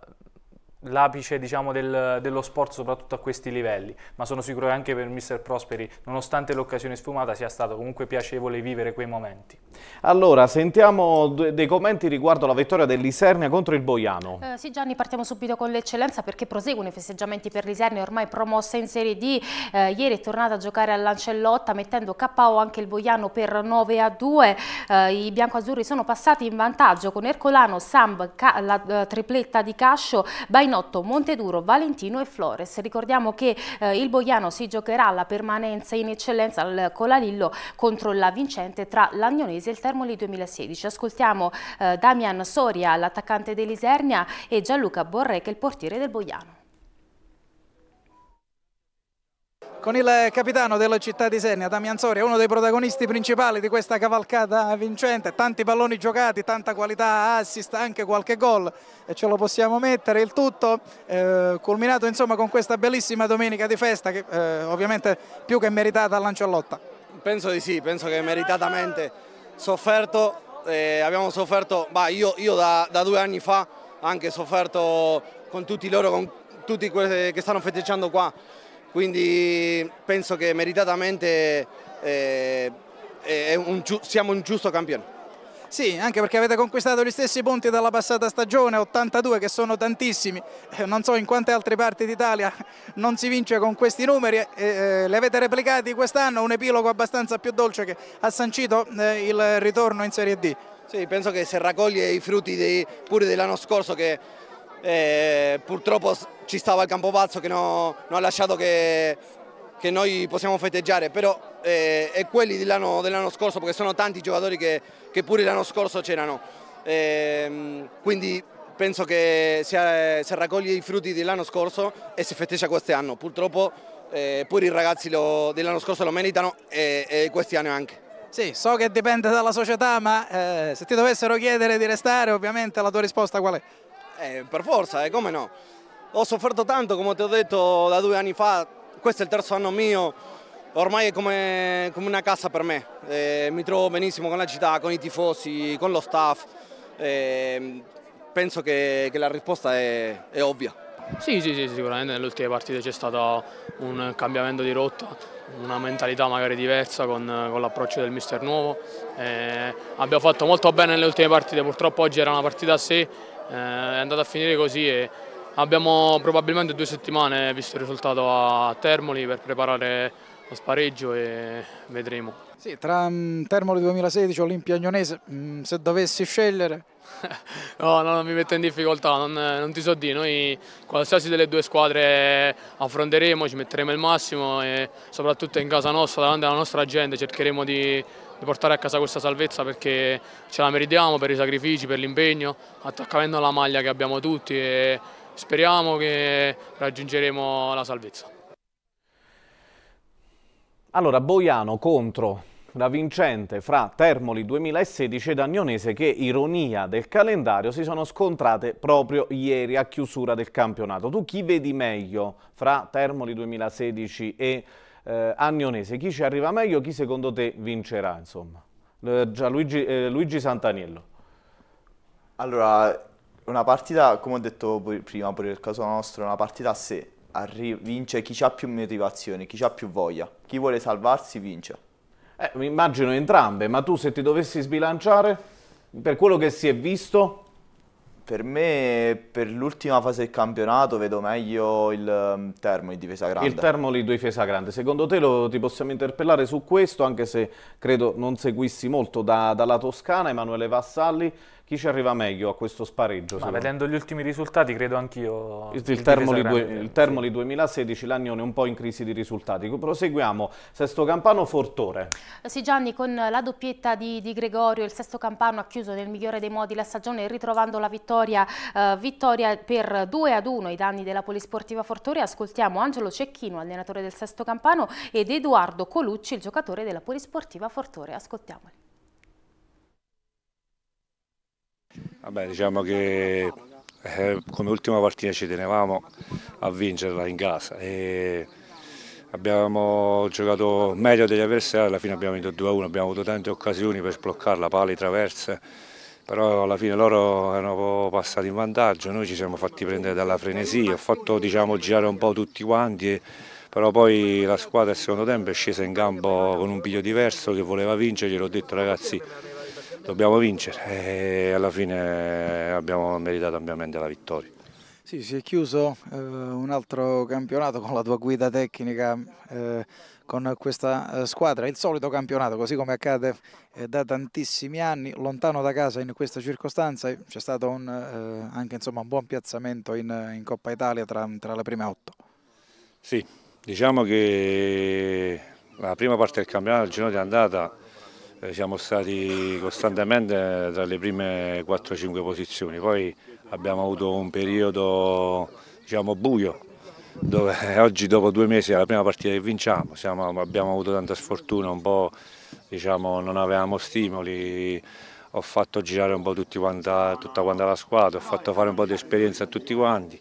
l'apice diciamo, del, dello sport soprattutto a questi livelli ma sono sicuro che anche per Mr. Prosperi nonostante l'occasione sfumata sia stato comunque piacevole vivere quei momenti allora sentiamo dei commenti riguardo la vittoria dell'Isernia contro il Boiano eh, sì Gianni partiamo subito con l'eccellenza perché proseguono i festeggiamenti per l'Isernia ormai promossa in Serie D eh, ieri è tornata a giocare all'Ancellotta mettendo KO anche il Boiano per 9 a 2 eh, i biancoazzurri sono passati in vantaggio con Ercolano, Samb, la eh, tripletta di Cascio Bain Giovanotto, Monteduro, Valentino e Flores. Ricordiamo che eh, il Boiano si giocherà la permanenza in eccellenza al Colalillo contro la vincente tra l'Agnonese e il Termoli 2016. Ascoltiamo eh, Damian Soria, l'attaccante dell'Isernia e Gianluca Borre che è il portiere del Boiano. con il capitano della città di Senna, Damian Soria, uno dei protagonisti principali di questa cavalcata vincente, tanti palloni giocati, tanta qualità assist, anche qualche gol e ce lo possiamo mettere, il tutto eh, culminato insomma con questa bellissima domenica di festa che eh, ovviamente più che meritata a Lanciallotta. Penso di sì, penso che meritatamente sofferto, eh, abbiamo sofferto, bah, io, io da, da, due anni fa anche sofferto con tutti loro, con tutti quelli che stanno festeggiando qua quindi penso che meritatamente eh, un siamo un giusto campione. Sì, anche perché avete conquistato gli stessi punti dalla passata stagione, 82 che sono tantissimi, eh, non so in quante altre parti d'Italia non si vince con questi numeri, eh, eh, li avete replicati quest'anno, un epilogo abbastanza più dolce che ha sancito eh, il ritorno in Serie D. Sì, penso che se raccoglie i frutti dei, pure dell'anno scorso che eh, purtroppo ci stava il campo pazzo che no, non ha lasciato che, che, noi possiamo festeggiare, però eh, è quelli dell'anno dell scorso, perché sono tanti i giocatori che, che pure l'anno scorso c'erano, ehm, quindi penso che si, si raccoglie i frutti dell'anno scorso e si festeggia quest'anno, purtroppo eh, pure i ragazzi dell'anno scorso lo meritano e, e anni anche. Sì, so che dipende dalla società, ma eh, se ti dovessero chiedere di restare, ovviamente la tua risposta qual è? Eh, per forza, eh, come no? Ho sofferto tanto, come ti ho detto, da due anni fa, questo è il terzo anno mio, ormai è come, come una casa per me, eh, mi trovo benissimo con la città, con i tifosi, con lo staff, ehm, penso che, che, la risposta è, è ovvia. Sì, sì, sì, sicuramente nelle ultime partite c'è stato un cambiamento di rotta, una mentalità magari diversa con, con l'approccio del mister nuovo. Eh, abbiamo fatto molto bene nelle ultime partite, purtroppo oggi era una partita a sé, eh, è andata a finire così e abbiamo probabilmente due settimane, visto il risultato a Termoli, per preparare lo spareggio e vedremo. Sì, tra mm, Termoli 2016 e Olimpia Agnonese, mm, se dovessi scegliere... no, no, non mi metto in difficoltà, non, non ti so di, noi qualsiasi delle due squadre affronteremo, ci metteremo il massimo e soprattutto in casa nostra, davanti alla nostra gente, cercheremo di di portare a casa questa salvezza perché ce la meritiamo per i sacrifici, per l'impegno, attaccando la maglia che abbiamo tutti e speriamo che raggiungeremo la salvezza. Allora, Boiano contro la vincente fra Termoli 2016 e Dagnonese che, ironia del calendario, si sono scontrate proprio ieri a chiusura del campionato. Tu chi vedi meglio fra Termoli 2016 e Dagnonese? eh, Annionese. Chi ci arriva meglio, chi secondo te vincerà? Insomma? Eh, Luigi, eh, Luigi Santaniello. Allora, una partita, come ho detto prima, pure il caso nostro, una partita a sé. vince chi ha più motivazione, chi ha più voglia. Chi vuole salvarsi vince. Eh, mi immagino entrambe, ma tu se ti dovessi sbilanciare, per quello che si è visto, per me, per l'ultima fase del campionato, vedo meglio il um, Termoli di Fesa Grande. Il Termoli di Fesa Grande. Secondo te lo, ti possiamo interpellare su questo, anche se credo non seguissi molto da, dalla Toscana, Emanuele Vassalli. Chi ci arriva meglio a questo spareggio? Ma vedendo gli ultimi risultati credo anch'io... Il, il, Termoli, il Termoli 2016, l'Agnone un po' in crisi di risultati. Proseguiamo, Sesto Campano, Fortore. Sì Gianni, con la doppietta di, di Gregorio, il Sesto Campano ha chiuso nel migliore dei modi la stagione ritrovando la vittoria, eh, vittoria per 2 ad 1 i danni della Polisportiva Fortore. Ascoltiamo Angelo Cecchino, allenatore del Sesto Campano, ed Edoardo Colucci, il giocatore della Polisportiva Fortore. Ascoltiamoli. Vabbè, diciamo che eh, come ultima partita ci tenevamo a vincerla in casa e abbiamo giocato meglio degli avversari, alla fine abbiamo vinto 2-1, abbiamo avuto tante occasioni per sbloccarla, pali, traverse, però alla fine loro erano passati in vantaggio, noi ci siamo fatti prendere dalla frenesia, ho fatto diciamo, girare un po' tutti quanti, però poi la squadra al secondo tempo è scesa in campo con un piglio diverso che voleva vincere, gliel'ho detto ragazzi dobbiamo vincere e alla fine abbiamo meritato ampiamente la vittoria. Sì, si è chiuso eh, un altro campionato con la tua guida tecnica, eh, con questa eh, squadra, il solito campionato, così come accade eh, da tantissimi anni, lontano da casa in questa circostanza, c'è stato un, eh, anche insomma, un buon piazzamento in, in Coppa Italia tra, tra le prime otto. Sì, diciamo che la prima parte del campionato, il giorno di andata, eh, siamo stati costantemente tra le prime 4-5 posizioni, poi abbiamo avuto un periodo diciamo, buio dove oggi dopo due mesi è la prima partita che vinciamo, siamo, abbiamo avuto tanta sfortuna, un po' diciamo, non avevamo stimoli, ho fatto girare un po' quanta, tutta quanta la squadra, ho fatto fare un po' di esperienza a tutti quanti.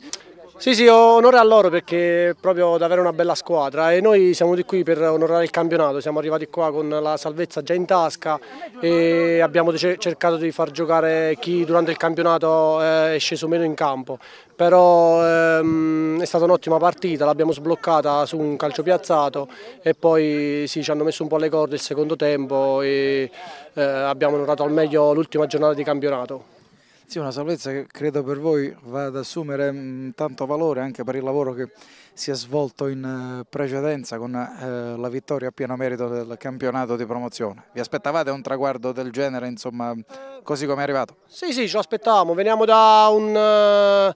Sì, sì, onore a loro perché è proprio davvero una bella squadra e noi siamo di qui per onorare il campionato, siamo arrivati qua con la salvezza già in tasca e abbiamo cercato di far giocare chi durante il campionato eh, è sceso meno in campo, però ehm, è stata un'ottima partita, l'abbiamo sbloccata su un calcio piazzato e poi sì, ci hanno messo un po' le corde il secondo tempo e eh, abbiamo onorato al meglio l'ultima giornata di campionato. Sì, una salvezza che credo per voi va ad assumere mm, tanto valore anche per il lavoro che si è svolto in eh, precedenza con uh, la vittoria a pieno merito del campionato di promozione. Vi aspettavate un traguardo del genere, insomma, così come è arrivato? Sì, sì, ci aspettavamo. Veniamo da, un, uh,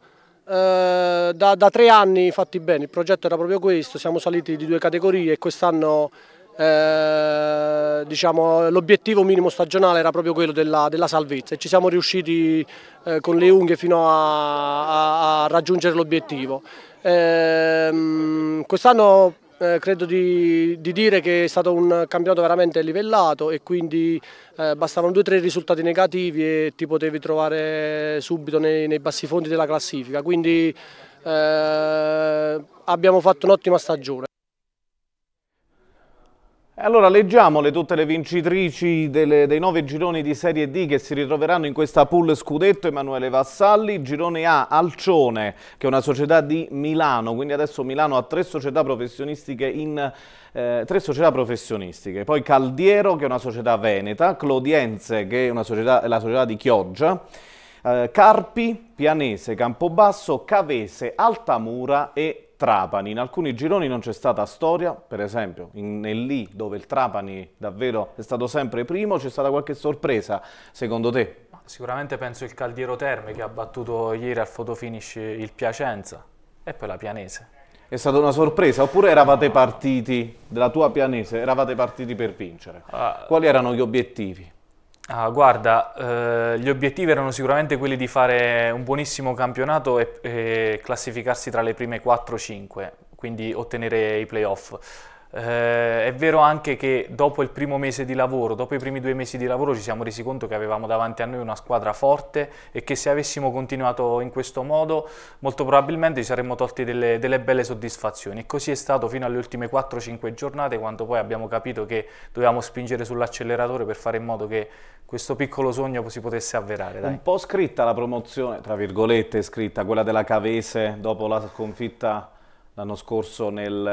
da, da tre anni fatti bene, il progetto era proprio questo, siamo saliti di due categorie e quest'anno eh, diciamo, l'obiettivo minimo stagionale era proprio quello della, della salvezza e ci siamo riusciti eh, con le unghie fino a, a, a raggiungere l'obiettivo. Ehm, eh, Quest'anno credo di, di, dire che è stato un campionato veramente livellato e quindi eh, bastavano due o tre risultati negativi e ti potevi trovare subito nei, nei bassi fondi della classifica, quindi eh, abbiamo fatto un'ottima stagione. Allora leggiamole tutte le vincitrici delle, dei nove gironi di Serie D che si ritroveranno in questa pool scudetto Emanuele Vassalli, girone A Alcione che è una società di Milano, quindi adesso Milano ha tre società professionistiche in eh, tre società professionistiche, poi Caldiero che è una società veneta, Clodiense che è società, la società di Chioggia, eh, Carpi, Pianese, Campobasso, Cavese, Altamura e Trapani. In alcuni gironi non c'è stata storia, per esempio nel lì dove il Trapani davvero è stato sempre primo, c'è stata qualche sorpresa secondo te? Sicuramente penso il Caldiero Terme che ha battuto ieri al fotofinish il Piacenza e poi la Pianese. È stata una sorpresa oppure eravate partiti, della tua Pianese, eravate partiti per vincere? Ah. Quali erano gli obiettivi? Ah, guarda, eh, gli obiettivi erano sicuramente quelli di fare un buonissimo campionato e, e classificarsi tra le prime 4-5, quindi ottenere i playoff. Eh, è vero anche che dopo il primo mese di lavoro, dopo i primi due mesi di lavoro ci siamo resi conto che avevamo davanti a noi una squadra forte e che se avessimo continuato in questo modo molto probabilmente ci saremmo tolti delle, delle belle soddisfazioni e così è stato fino alle ultime 4-5 giornate quando poi abbiamo capito che dovevamo spingere sull'acceleratore per fare in modo che questo piccolo sogno si potesse avverare. Dai. Un po' scritta la promozione, tra virgolette scritta, quella della Cavese dopo la sconfitta l'anno scorso nel,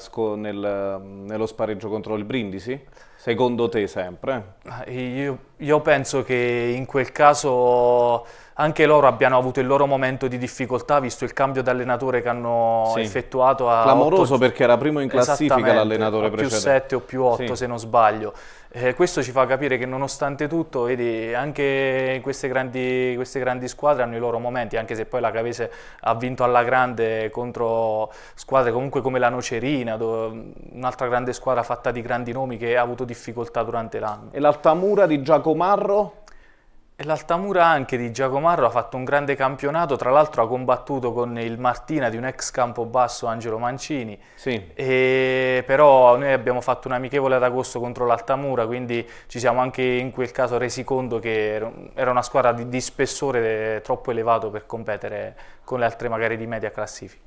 eh, nel, nello spareggio contro il Brindisi? Secondo te sempre? Ah, io, io, penso che in quel caso anche loro abbiano avuto il loro momento di difficoltà visto il cambio d'allenatore che hanno sì. effettuato a Clamoroso 8... perché era primo in classifica l'allenatore precedente. Più 7 o più 8 sì. se non sbaglio. Eh, questo ci fa capire che nonostante tutto, vedi, anche queste grandi, queste grandi, squadre hanno i loro momenti, anche se poi la Cavese ha vinto alla grande contro squadre comunque come la Nocerina, un'altra grande squadra fatta di grandi nomi che ha avuto difficoltà durante l'anno. E l'Altamura di Giacomarro? E l'Altamura anche di Giacomarro ha fatto un grande campionato, tra l'altro ha combattuto con il Martina di un ex campo basso Angelo Mancini, sì. e però noi abbiamo fatto un amichevole ad agosto contro l'Altamura, quindi ci siamo anche in quel caso resi conto che era una squadra di, di spessore troppo elevato per competere con le altre magari di media classifica.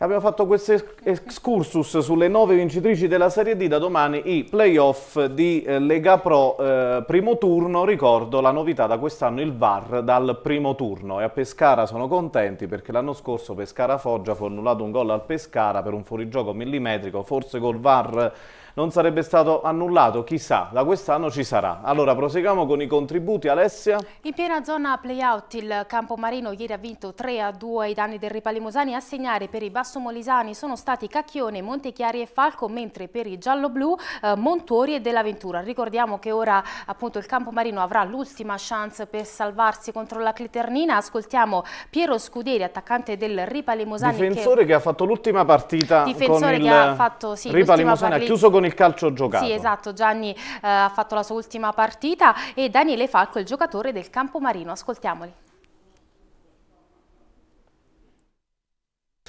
Abbiamo fatto questo excursus sulle nove vincitrici della Serie D, da domani i playoff di eh, Lega Pro eh, primo turno, ricordo la novità da quest'anno il VAR dal primo turno e a Pescara sono contenti perché l'anno scorso Pescara-Foggia ha annullato un gol al Pescara per un fuorigioco millimetrico, forse col VAR non sarebbe stato annullato, chissà, da quest'anno ci sarà. Allora proseguiamo con i contributi, Alessia. In piena zona playout il Campomarino ieri ha vinto 3 a 2 i danni del Ripalimosani a segnare per i Bassomolisani sono stati Cacchione, Montechiari e Falco, mentre per i gialloblu eh, Montori e Della Ventura. Ricordiamo che ora appunto il Campomarino avrà l'ultima chance per salvarsi contro la Cliternina. Ascoltiamo Piero Scuderi, attaccante del Ripalimosani. Difensore che, che ha fatto l'ultima partita Difensore con il che ha fatto, sì, Ripalimosani, ha chiuso con il il calcio giocato. Sì, esatto, Gianni eh, ha fatto la sua ultima partita e Daniele Falco è il giocatore del Campo Marino, ascoltiamoli.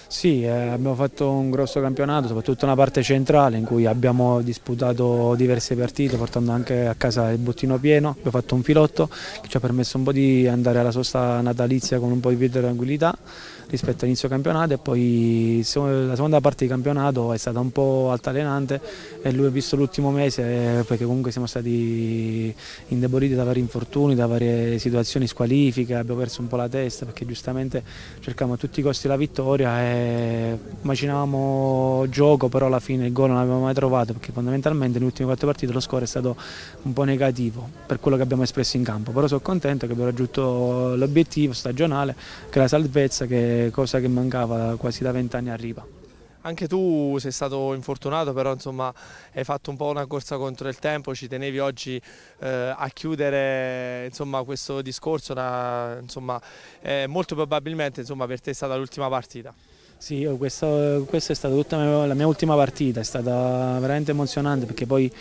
Sì, eh, abbiamo fatto un grosso campionato, soprattutto una parte centrale in cui abbiamo disputato diverse partite portando anche a casa il bottino pieno, abbiamo fatto un filotto che ci ha permesso un po' di andare alla sosta natalizia con un po' di più di tranquillità rispetto all'inizio campionato e poi la seconda parte di campionato è stata un po' altalenante e lui ha visto l'ultimo mese eh, perché comunque siamo stati indeboliti da vari infortuni, da varie situazioni squalifiche, abbiamo perso un po' la testa perché giustamente cercavamo a tutti i costi la vittoria e immaginavamo gioco però alla fine il gol non l'abbiamo mai trovato perché fondamentalmente nelle ultime quattro partite lo score è stato un po' negativo per quello che abbiamo espresso in campo però sono contento che abbiamo raggiunto l'obiettivo stagionale che è la salvezza che cosa che mancava quasi da vent'anni arriva. Anche tu sei stato infortunato, però insomma, hai fatto un po' una corsa contro il tempo, ci tenevi oggi eh, a chiudere insomma, questo discorso, una, insomma, eh, molto probabilmente per te è stata l'ultima partita. Sì, questa, è stata tutta la mia ultima partita, è stata veramente emozionante perché poi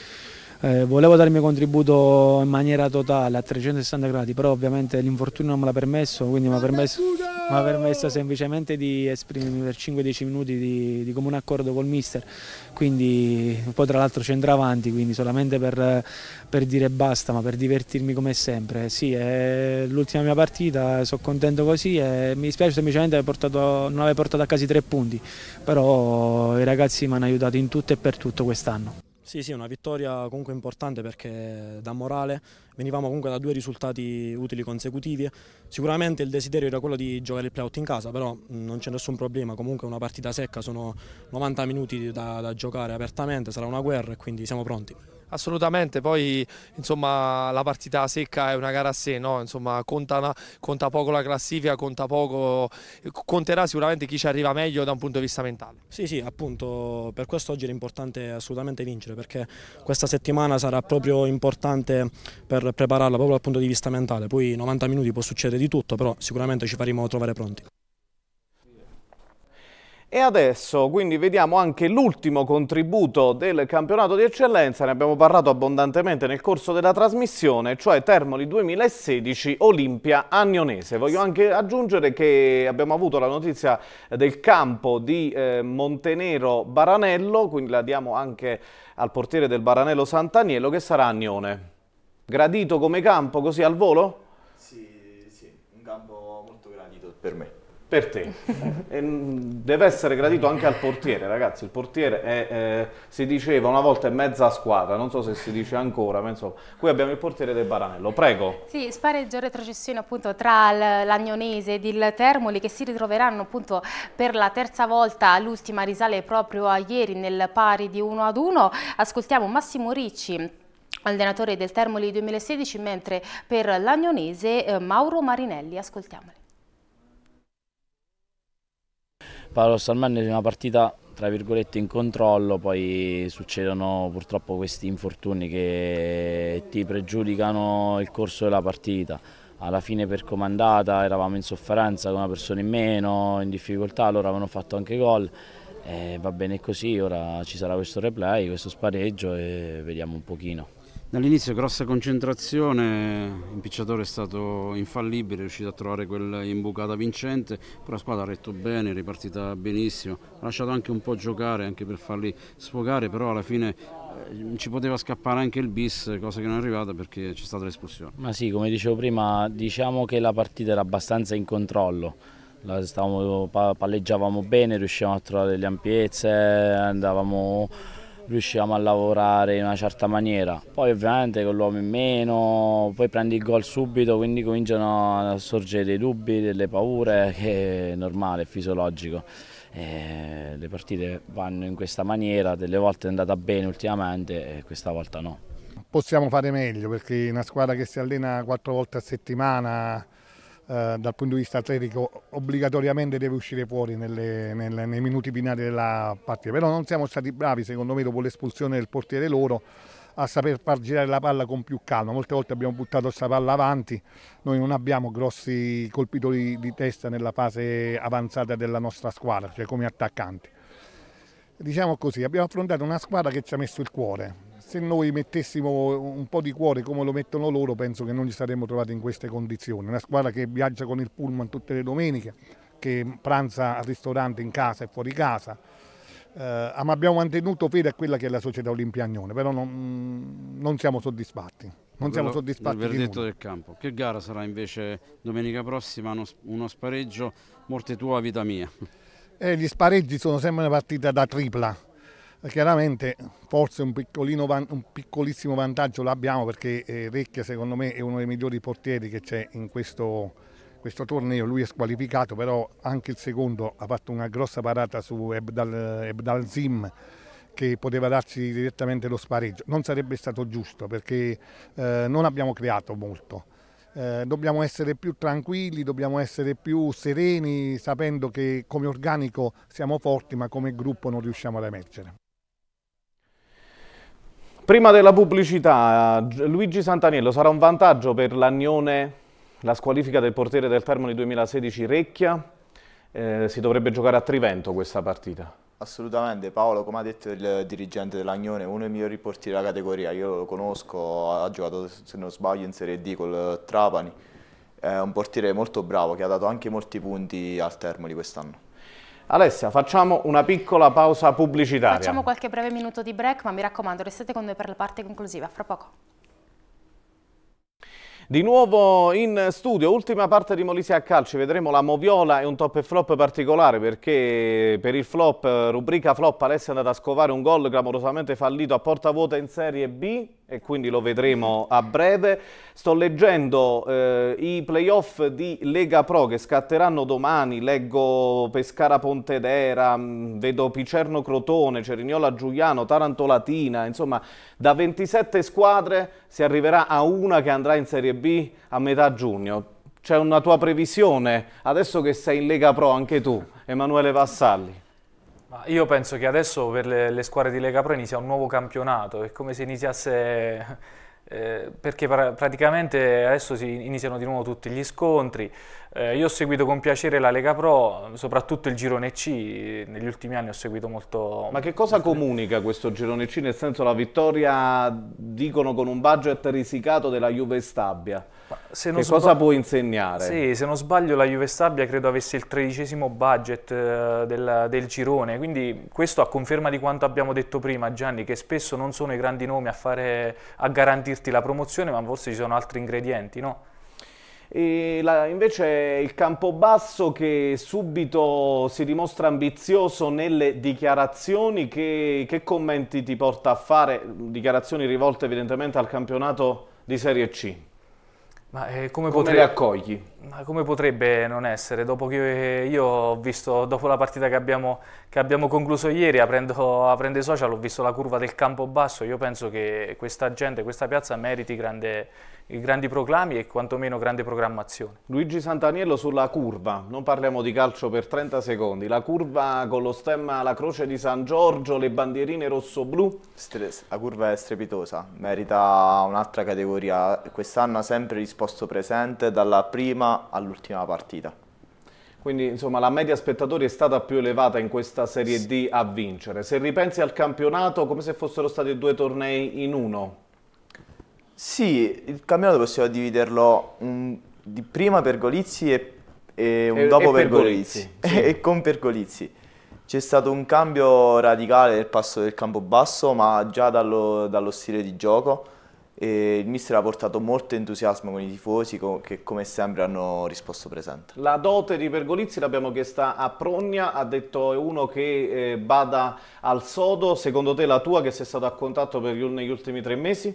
eh, volevo dare il mio contributo in maniera totale a 360 gradi, però ovviamente l'infortunio non me l'ha permesso, quindi mi ha permesso, permesso, semplicemente di esprimermi per 5-10 minuti di, di, comune accordo col mister, quindi poi tra l'altro centravanti, quindi solamente per, per, dire basta, ma per divertirmi come sempre. Sì, è l'ultima mia partita, sono contento così e mi dispiace semplicemente portato, non aver portato a casa i tre punti, però i ragazzi mi hanno aiutato in tutto e per tutto quest'anno. Sì, sì, una vittoria comunque importante perché da morale venivamo comunque da due risultati utili consecutivi. Sicuramente il desiderio era quello di giocare il playout in casa, però non c'è nessun problema, comunque una partita secca, sono 90 minuti da, da giocare apertamente, sarà una guerra e quindi siamo pronti. Assolutamente, poi insomma, la partita secca è una gara a sé, no? insomma, conta, conta, poco la classifica, conta poco, conterà sicuramente chi ci arriva meglio da un punto di vista mentale. Sì, sì, appunto, per questo oggi era importante assolutamente vincere perché questa settimana sarà proprio importante per prepararla proprio dal punto di vista mentale, poi 90 minuti può succedere di tutto, però sicuramente ci faremo trovare pronti. E adesso quindi vediamo anche l'ultimo contributo del campionato di eccellenza, ne abbiamo parlato abbondantemente nel corso della trasmissione, cioè Termoli 2016 Olimpia Agnonese. Voglio anche aggiungere che abbiamo avuto la notizia del campo di eh, Montenero Baranello, quindi la diamo anche al portiere del Baranello Sant'Aniello che sarà Agnone. Gradito come campo così al volo? Sì, sì, un campo molto gradito per me per te. Eh, deve essere gradito anche al portiere, ragazzi. Il portiere è, eh, si diceva una volta è mezza squadra, non so se si dice ancora, ma insomma. Qui abbiamo il portiere del Baranello, prego. Sì, spareggio retrocessione appunto tra l'Agnonese ed il Termoli che si ritroveranno appunto per la terza volta, l'ultima risale proprio a ieri nel pari di 1 ad 1. Ascoltiamo Massimo Ricci allenatore del Termoli 2016, mentre per l'Agnonese eh, Mauro Marinelli. ascoltiamolo. paradossalmente di una partita tra virgolette in controllo, poi succedono purtroppo questi infortuni che ti pregiudicano il corso della partita. Alla fine per comandata eravamo in sofferenza con una persona in meno, in difficoltà, loro avevano fatto anche gol. Eh, va bene così, ora ci sarà questo replay, questo spareggio e vediamo un pochino. Dall'inizio grossa concentrazione, il l'impicciatore è stato infallibile, è riuscito a trovare quell'imbucata vincente, però la squadra ha retto bene, è ripartita benissimo, ha lasciato anche un po' giocare anche per farli sfogare, però alla fine eh, ci poteva scappare anche il bis, cosa che non è arrivata perché c'è stata l'espulsione. Ma sì, come dicevo prima, diciamo che la partita era abbastanza in controllo. Stavamo, palleggiavamo bene, riuscivamo a trovare le ampiezze, andavamo riusciamo a lavorare in una certa maniera. Poi ovviamente con l'uomo in meno, poi prendi il gol subito, quindi cominciano a sorgere dei dubbi, delle paure, che è normale, è fisiologico. E le partite vanno in questa maniera, delle volte è andata bene ultimamente e questa volta no. Possiamo fare meglio perché una squadra che si allena quattro volte a settimana eh, dal punto di vista atletico obbligatoriamente deve uscire fuori nelle, nelle, nei minuti finali della partita, però non siamo stati bravi secondo me dopo l'espulsione del portiere loro a saper far girare la palla con più calma. Molte volte abbiamo buttato questa palla avanti, noi non abbiamo grossi colpitori di testa nella fase avanzata della nostra squadra, cioè come attaccanti. Diciamo così, abbiamo affrontato una squadra che ci ha messo il cuore, se noi mettessimo un po' di cuore come lo mettono loro penso che non ci saremmo trovati in queste condizioni. Una squadra che viaggia con il pullman tutte le domeniche, che pranza al ristorante in casa e fuori casa, eh, ma abbiamo mantenuto fede a quella che è la società Olimpiagnone, però non, non siamo soddisfatti. Non siamo soddisfatti. Il verdetto del campo. Che gara sarà invece domenica prossima? Uno spareggio, morte tua, vita mia. Eh, gli spareggi sono sempre una partita da tripla eh, chiaramente forse un, un piccolissimo vantaggio l'abbiamo perché eh, Recchia secondo me è uno dei migliori portieri che c'è in questo, questo, torneo, lui è squalificato però anche il secondo ha fatto una grossa parata su Ebdal, Ebdal Zim che poteva darci direttamente lo spareggio, non sarebbe stato giusto perché eh, non abbiamo creato molto. Eh, dobbiamo essere più tranquilli, dobbiamo essere più sereni, sapendo che come organico siamo forti, ma come gruppo non riusciamo ad emergere. Prima della pubblicità, Luigi Santaniello, sarà un vantaggio per l'Agnone la squalifica del portiere del Termoli 2016 Recchia? Eh, si dovrebbe giocare a Trivento questa partita. Assolutamente Paolo, come ha detto il dirigente dell'Agnone, uno dei migliori portieri della categoria, io lo conosco, ha giocato se non sbaglio in Serie D col Trapani, è un portiere molto bravo che ha dato anche molti punti al Termoli quest'anno. Alessia, facciamo una piccola pausa pubblicitaria. Facciamo qualche breve minuto di break, ma mi raccomando, restate con noi per la parte conclusiva. Fra poco. Di nuovo in studio, ultima parte di Molise a calci, vedremo la moviola e un top e flop particolare perché per il flop, eh, rubrica flop, Alessia è andata a scovare un gol clamorosamente fallito a porta vuota in Serie B e quindi lo vedremo a breve. Sto leggendo eh, i playoff di Lega Pro che scatteranno domani, leggo Pescara Pontedera, mm, vedo Picerno Crotone, Cerignola Giuliano, Taranto Latina, insomma da 27 squadre si arriverà a una che andrà in Serie B a metà giugno. C'è una tua previsione, adesso che sei in Lega Pro anche tu, Emanuele Vassalli. Ma io penso che adesso per le, le, squadre di Lega Pro inizia un nuovo campionato, è come se iniziasse... Eh, perché pra praticamente adesso si iniziano di nuovo tutti gli scontri, eh, io ho seguito con piacere la Lega Pro, soprattutto il girone C, negli ultimi anni ho seguito molto... Ma che cosa comunica questo girone C? Nel senso la vittoria, dicono, con un budget risicato della Juve Stabia. Se non che cosa può insegnare? Sì, se non sbaglio la Juve Stabia credo avesse il tredicesimo budget eh, del, del, girone, quindi questo a conferma di quanto abbiamo detto prima Gianni, che spesso non sono i grandi nomi a, fare, a garantirti la promozione, ma forse ci sono altri ingredienti, no? La, invece il Campobasso che subito si dimostra ambizioso nelle dichiarazioni, che, che, commenti ti porta a fare? Dichiarazioni rivolte evidentemente al campionato di Serie C. Ma, eh, come, come potrei... le accogli? Ma come potrebbe non essere? Dopo che io ho visto, dopo la partita che abbiamo, che abbiamo concluso ieri, aprendo, aprendo, i social, ho visto la curva del campo basso, io penso che questa gente, questa piazza meriti grande, grandi proclami e quantomeno grande programmazione. Luigi Santaniello sulla curva, non parliamo di calcio per 30 secondi, la curva con lo stemma alla croce di San Giorgio, le bandierine rosso-blu? La curva è strepitosa, merita un'altra categoria, quest'anno ha sempre risposto presente dalla prima all'ultima partita. Quindi insomma la media spettatori è stata più elevata in questa Serie D a vincere. Se ripensi al campionato come se fossero stati due tornei in uno? Sì, il campionato possiamo dividerlo un, mm, di prima per Golizzi e, e un e, dopo e per Golizzi. Golizzi. Sì. e con per Golizzi. C'è stato un cambio radicale del passo del campo basso, ma già dallo, dallo stile di gioco e il mister ha portato molto entusiasmo con i tifosi che come sempre hanno risposto presente. La dote di Pergolizzi l'abbiamo chiesta a Progna, ha detto è uno che eh, bada al sodo, secondo te la tua che sei stato a contatto per, negli ultimi tre mesi?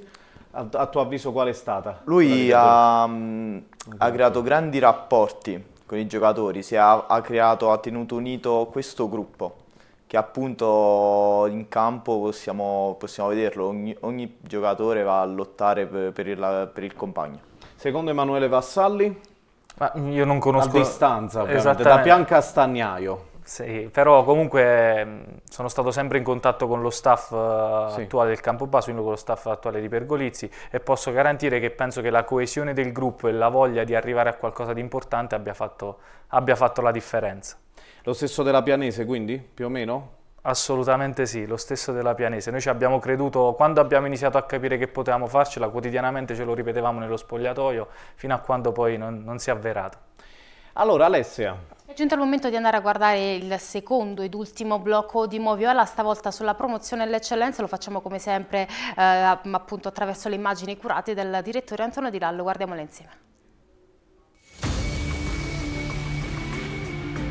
A, tuo avviso qual è stata? Lui ha, mm, ha creato grandi rapporti con i giocatori, ha, ha, creato, ha tenuto unito questo gruppo che appunto in campo possiamo, possiamo vederlo, ogni, ogni, giocatore va a lottare per, per, il, per il compagno. Secondo Emanuele Vassalli? Ma io non conosco... A distanza, da Pianca a Stagnaio. Sì, però comunque mm, sono stato sempre in contatto con lo staff eh, sì. attuale del campo basso, quindi con lo staff attuale di Pergolizzi e posso garantire che penso che la coesione del gruppo e la voglia di arrivare a qualcosa di importante abbia fatto, abbia fatto la differenza. Lo stesso della Pianese quindi, più o meno? Assolutamente sì, lo stesso della Pianese. Noi ci abbiamo creduto, quando abbiamo iniziato a capire che potevamo farcela, quotidianamente ce lo ripetevamo nello spogliatoio, fino a quando poi non, non si è avverato. Allora Alessia. È giunto il momento di andare a guardare il secondo ed ultimo blocco di Moviola, stavolta sulla promozione e l'eccellenza, lo facciamo come sempre eh, appunto attraverso le immagini curate dal direttore Antonio Di Lallo, guardiamole insieme.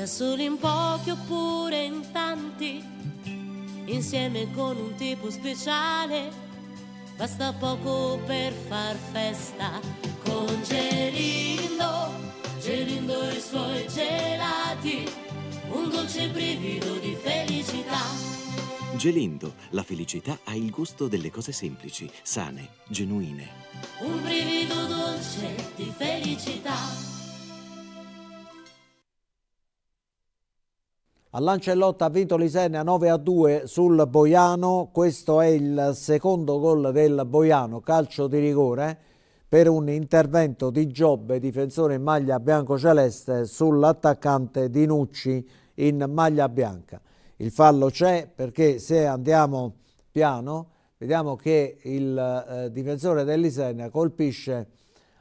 da soli in pochi oppure in tanti, insieme con un tipo speciale, basta poco per far festa. Con Gelindo, Gelindo e i suoi gelati, un dolce brivido di felicità. Gelindo, la felicità ha il gusto delle cose semplici, sane, genuine. Un brivido dolce di felicità. All'Ancellotta ha vinto l'Isenia 9 a 2 sul Boiano, questo è il secondo gol del Boiano, calcio di rigore per un intervento di Giobbe, difensore in maglia bianco-celeste, sull'attaccante Di Nucci in maglia bianca. Il fallo c'è perché se andiamo piano vediamo che il eh, difensore dell'Isenia colpisce,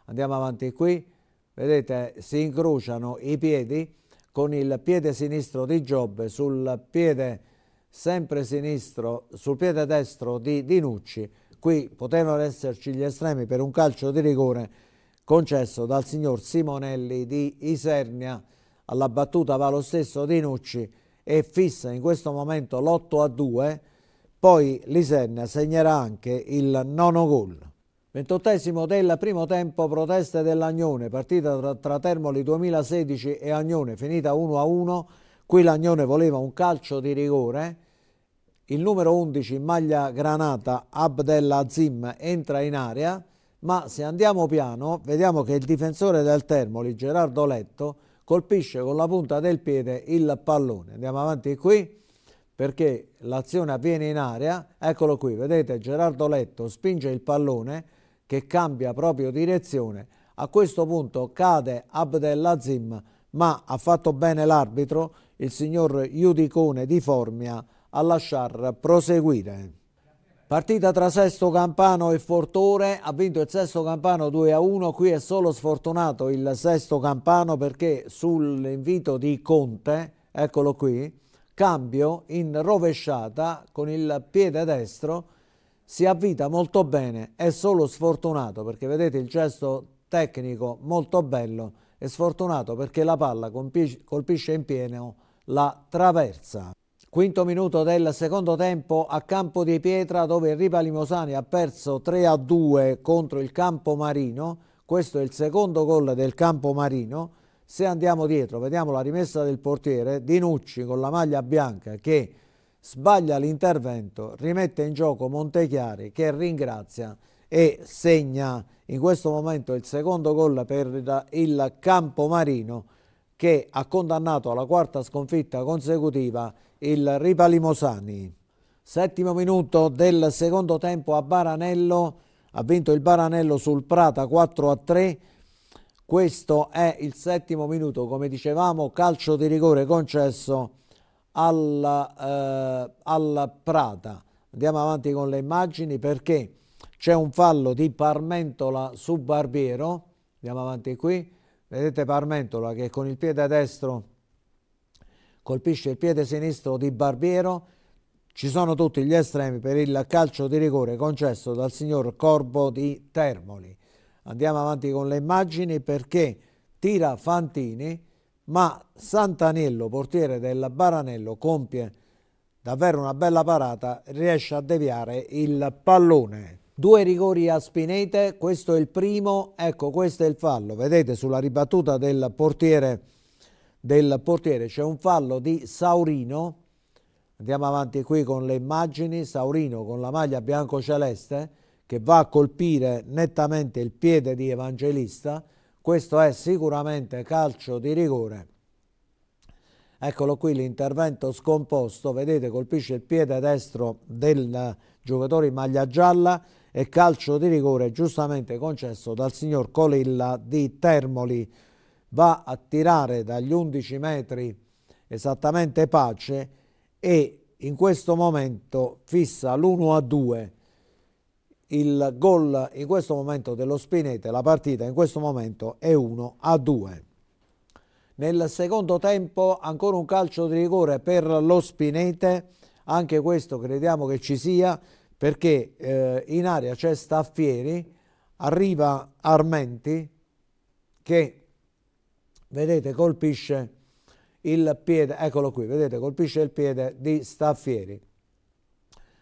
andiamo avanti qui, vedete si incrociano i piedi, con il piede sinistro di Giobbe sul piede sempre sinistro, sul piede destro di Dinucci. Qui potevano esserci gli estremi per un calcio di rigore concesso dal signor Simonelli di Isernia. Alla battuta va lo stesso Dinucci e fissa in questo momento l'8 a 2. Poi l'Isernia segnerà anche il nono gol. Ventottesimo del primo tempo proteste dell'Agnone, partita tra, tra, Termoli 2016 e Agnone, finita 1-1, qui l'Agnone voleva un calcio di rigore, il numero 11 in maglia granata Abdelazim entra in area, ma se andiamo piano vediamo che il difensore del Termoli, Gerardo Letto, colpisce con la punta del piede il pallone. Andiamo avanti qui perché l'azione avviene in area, eccolo qui, vedete Gerardo Letto spinge il pallone, che cambia proprio direzione. A questo punto cade Abdelazim, ma ha fatto bene l'arbitro, il signor Iudicone di Formia, a lasciar proseguire. Partita tra Sesto Campano e Fortore, ha vinto il Sesto Campano 2-1, qui è solo sfortunato il Sesto Campano perché sull'invito di Conte, eccolo qui, cambio in rovesciata con il piede destro si avvita molto bene, è solo sfortunato perché vedete il gesto tecnico molto bello, è sfortunato perché la palla colpisce in pieno la traversa. Quinto minuto del secondo tempo a Campo di Pietra dove Ripa Limosani ha perso 3 a 2 contro il Campo Marino, questo è il secondo gol del Campo Marino. Se andiamo dietro, vediamo la rimessa del portiere Dinucci con la maglia bianca che sbaglia l'intervento, rimette in gioco Montechiari che ringrazia e segna in questo momento il secondo gol per il Campomarino che ha condannato alla quarta sconfitta consecutiva il Ripalimosani. Settimo minuto del secondo tempo a Baranello, ha vinto il Baranello sul Prata 4 a 3. Questo è il settimo minuto, come dicevamo, calcio di rigore concesso alla, eh, alla Prata. Andiamo avanti con le immagini perché c'è un fallo di Parmentola su Barbiero. Andiamo avanti qui. Vedete Parmentola che con il piede destro colpisce il piede sinistro di Barbiero. Ci sono tutti gli estremi per il calcio di rigore concesso dal signor Corbo di Termoli. Andiamo avanti con le immagini perché tira Fantini ma Santanello, portiere del Baranello, compie davvero una bella parata, riesce a deviare il pallone. Due rigori a Spinete, questo è il primo, ecco questo è il fallo, vedete sulla ribattuta del portiere del portiere c'è un fallo di Saurino, andiamo avanti qui con le immagini, Saurino con la maglia bianco-celeste che va a colpire nettamente il piede di Evangelista, questo è sicuramente calcio di rigore. Eccolo qui l'intervento scomposto, vedete colpisce il piede destro del giocatore in maglia gialla e calcio di rigore giustamente concesso dal signor Colilla di Termoli. Va a tirare dagli 11 metri esattamente pace e in questo momento fissa l'1 a 2 il gol in questo momento dello Spinete, la partita in questo momento è 1 a 2. Nel secondo tempo ancora un calcio di rigore per lo Spinete, anche questo crediamo che ci sia perché eh, in aria c'è Staffieri, arriva Armenti che vedete colpisce il piede, eccolo qui, vedete colpisce il piede di Staffieri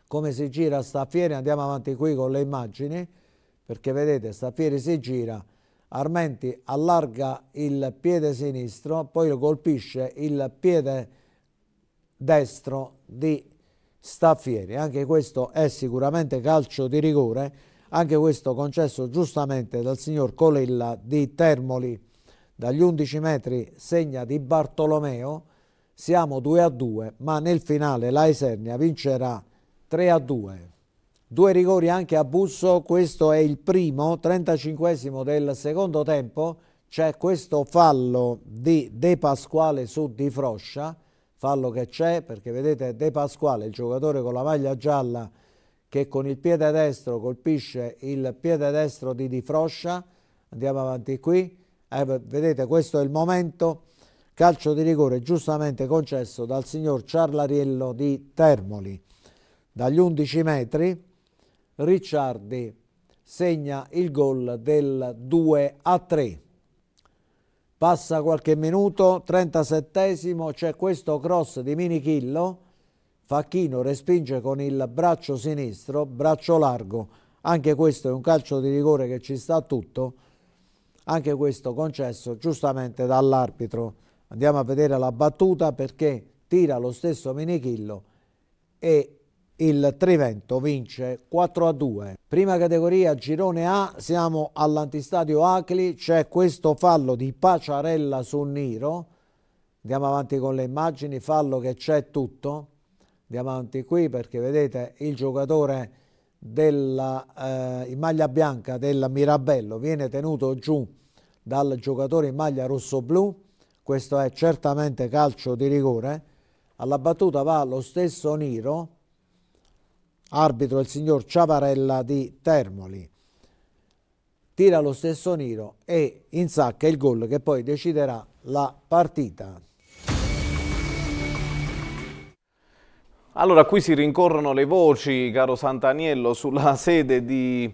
come si gira Staffieri, andiamo avanti qui con le immagini, perché vedete Staffieri si gira, Armenti allarga il piede sinistro, poi colpisce il piede destro di Staffieri. Anche questo è sicuramente calcio di rigore, anche questo concesso giustamente dal signor Colella di Termoli. Dagli 11 metri segna di Bartolomeo, siamo 2 a 2, ma nel finale la Esernia vincerà 3 a 2. Due rigori anche a Busso, questo è il primo, 35 del secondo tempo, c'è questo fallo di De Pasquale su Di Froscia, fallo che c'è perché vedete De Pasquale, il giocatore con la maglia gialla che con il piede destro colpisce il piede destro di Di Froscia, andiamo avanti qui, eh, vedete questo è il momento, calcio di rigore giustamente concesso dal signor Ciarlariello di Termoli dagli 11 metri, Ricciardi segna il gol del 2 a 3. Passa qualche minuto, 37esimo, c'è questo cross di Minichillo, Facchino respinge con il braccio sinistro, braccio largo, anche questo è un calcio di rigore che ci sta tutto, anche questo concesso giustamente dall'arbitro. Andiamo a vedere la battuta perché tira lo stesso Minichillo e il Trivento vince 4 a 2. Prima categoria girone A, siamo all'antistadio Acli, c'è questo fallo di Paciarella su Niro. Andiamo avanti con le immagini, fallo che c'è tutto. Andiamo avanti qui perché vedete il giocatore della, eh, in maglia bianca del Mirabello viene tenuto giù dal giocatore in maglia rosso-blu. Questo è certamente calcio di rigore. Alla battuta va lo stesso Niro arbitro il signor Ciavarella di Termoli. Tira lo stesso Niro e insacca il gol che poi deciderà la partita. Allora, qui si rincorrono le voci, caro Santaniello, sulla sede di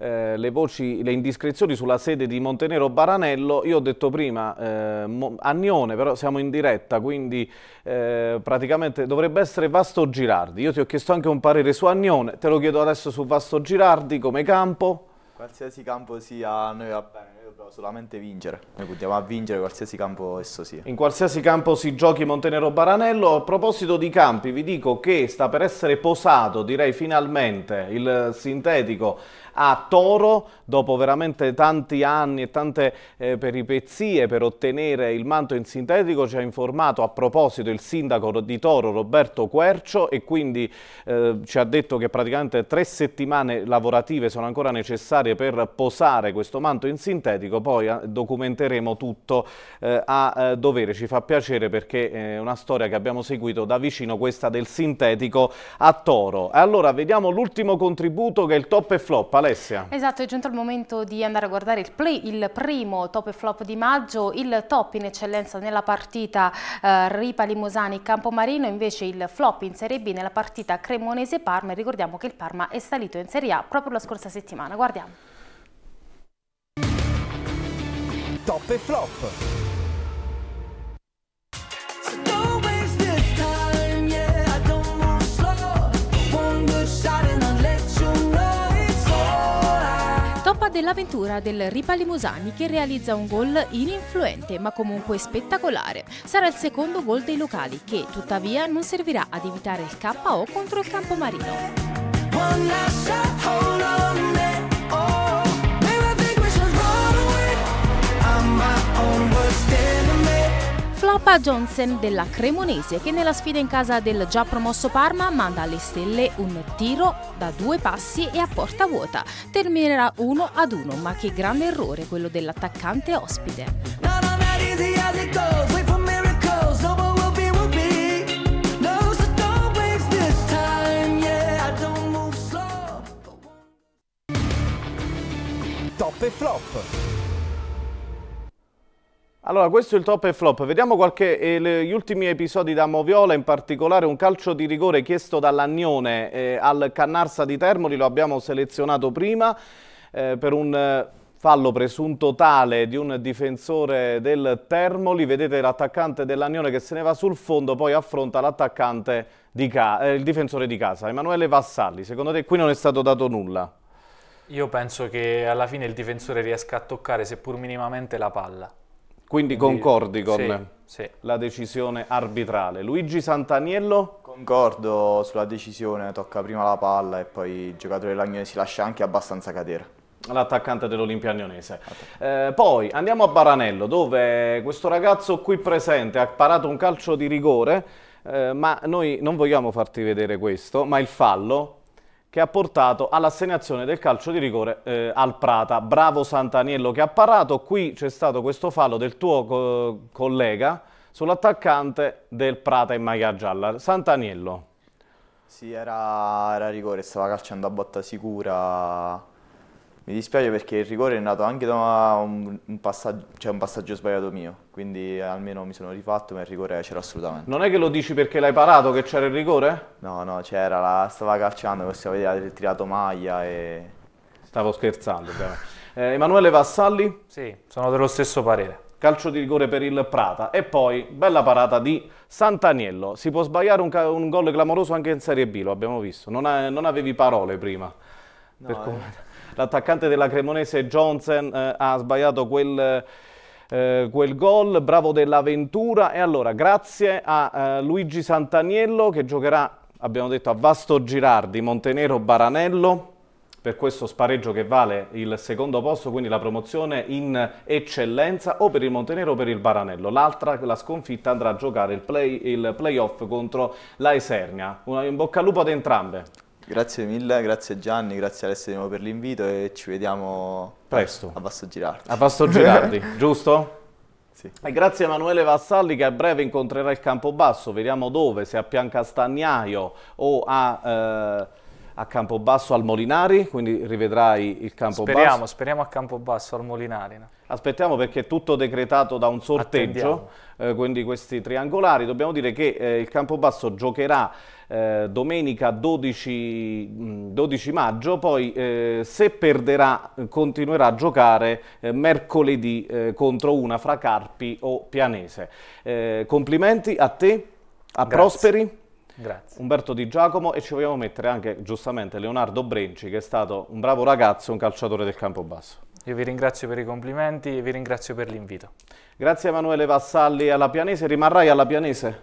eh, le, voci, le indiscrezioni sulla sede di Montenero Baranello. Io ho detto prima, eh, Agnone, però siamo in diretta, quindi eh, praticamente dovrebbe essere Vasto Girardi. Io ti ho chiesto anche un parere su Agnone, te lo chiedo adesso su Vasto Girardi come campo. Qualsiasi campo sia, noi va bene, noi dobbiamo solamente vincere. Noi puntiamo a vincere qualsiasi campo esso sia. In qualsiasi campo si giochi Montenero Baranello. A proposito di campi, vi dico che sta per essere posato, direi finalmente, il sintetico a Toro dopo veramente tanti anni e tante eh, peripezie per ottenere il manto in sintetico ci ha informato a proposito il sindaco di Toro Roberto Quercio e quindi eh, ci ha detto che praticamente tre settimane lavorative sono ancora necessarie per posare questo manto in sintetico poi eh, documenteremo tutto eh, a eh, dovere ci fa piacere perché eh, è una storia che abbiamo seguito da vicino questa del sintetico a Toro allora vediamo l'ultimo contributo che è il top e flop Alessio Alessia. Esatto, è giunto il momento di andare a guardare il, play, il primo top e flop di maggio, il top in eccellenza nella partita eh, Ripa Limosani Campomarino, invece il flop in Serie B nella partita Cremonese Parma e ricordiamo che il Parma è salito in Serie A proprio la scorsa settimana. Guardiamo. Top e flop. dell'avventura del Ripali Musani che realizza un gol ininfluente ma comunque spettacolare. Sarà il secondo gol dei locali che tuttavia non servirà ad evitare il KO contro il Campomarino. marino. Oh, Flop a Johnson della Cremonese che nella sfida in casa del già promosso Parma manda alle stelle un tiro da due passi e a porta vuota. Terminerà uno ad uno, ma che grande errore quello dell'attaccante ospite. top e flop. Allora, questo è il top e flop. Vediamo qualche, eh, gli ultimi episodi da Moviola, in particolare un calcio di rigore chiesto dall'Agnone eh, al Cannarsa di Termoli, lo abbiamo selezionato prima, eh, per un eh, fallo presunto tale di un difensore del Termoli. Vedete l'attaccante dell'Agnone che se ne va sul fondo, poi affronta l'attaccante, eh, il difensore di casa, Emanuele Vassalli. Secondo te qui non è stato dato nulla? Io penso che alla fine il difensore riesca a toccare, seppur minimamente, la palla quindi concordi con sì, sì. la decisione arbitrale. Luigi Santaniello? Concordo sulla decisione, tocca prima la palla e poi il giocatore dell'Agnone si lascia anche abbastanza cadere l'attaccante dell'Olimpia Agnonese. Esatto. Eh, poi andiamo a Baranello, dove questo ragazzo qui presente ha parato un calcio di rigore, eh, ma noi non vogliamo farti vedere questo, ma il fallo che ha portato all'assegnazione del calcio di rigore eh, al Prata. Bravo Santaniello che ha parato, qui c'è stato questo fallo del tuo co collega sull'attaccante del Prata in maglia gialla. Santaniello. Sì, era, era rigore, stava calciando a botta sicura mi dispiace perché il rigore è nato anche da un, un, passaggio, cioè un passaggio, sbagliato mio, quindi almeno mi sono rifatto, ma il rigore c'era assolutamente. Non è che lo dici perché l'hai parato che c'era il rigore? No, no, c'era, la, stava calciando, come si vedeva, tirato maglia e... Stavo scherzando, eh, Emanuele Vassalli? Sì, sono dello stesso parere calcio di rigore per il Prata e poi bella parata di Sant'Aniello. Si può sbagliare un, un gol clamoroso anche in Serie B, lo abbiamo visto. Non, non avevi parole prima. No, eh, l'attaccante della Cremonese Johnson eh, ha sbagliato quel... Eh, quel gol, bravo dell'avventura e allora grazie a eh, Luigi Santaniello che giocherà, abbiamo detto, a Vasto Girardi, Montenero Baranello per questo spareggio che vale il secondo posto, quindi la promozione in eccellenza o per il Montenero o per il Baranello. L'altra, la sconfitta, andrà a giocare il, play, il playoff contro la Esernia. Una in bocca al lupo ad entrambe. Grazie mille, grazie Gianni, grazie Alessio per l'invito e ci vediamo presto a Basso Girardi. A Basso Girardi, giusto? Sì. E grazie Emanuele Vassalli che a breve incontrerà il Campobasso, vediamo dove, se a Piancastagnaio o a... Eh a Campobasso al Molinari, quindi rivedrai il Campobasso. Speriamo, speriamo a Campobasso al Molinari. No? Aspettiamo perché è tutto decretato da un sorteggio, eh, quindi questi triangolari. Dobbiamo dire che eh, il Campobasso giocherà eh, domenica 12, 12, maggio, poi eh, se perderà continuerà a giocare eh, mercoledì eh, contro una fra Carpi o Pianese. complimenti a te, a Grazie. Prosperi Grazie. Umberto Di Giacomo e ci vogliamo mettere anche giustamente Leonardo Brenci che è stato un bravo ragazzo, un calciatore del campo basso. Io vi ringrazio per i complimenti e vi ringrazio per l'invito. Grazie Emanuele Vassalli alla Pianese, rimarrai alla Pianese?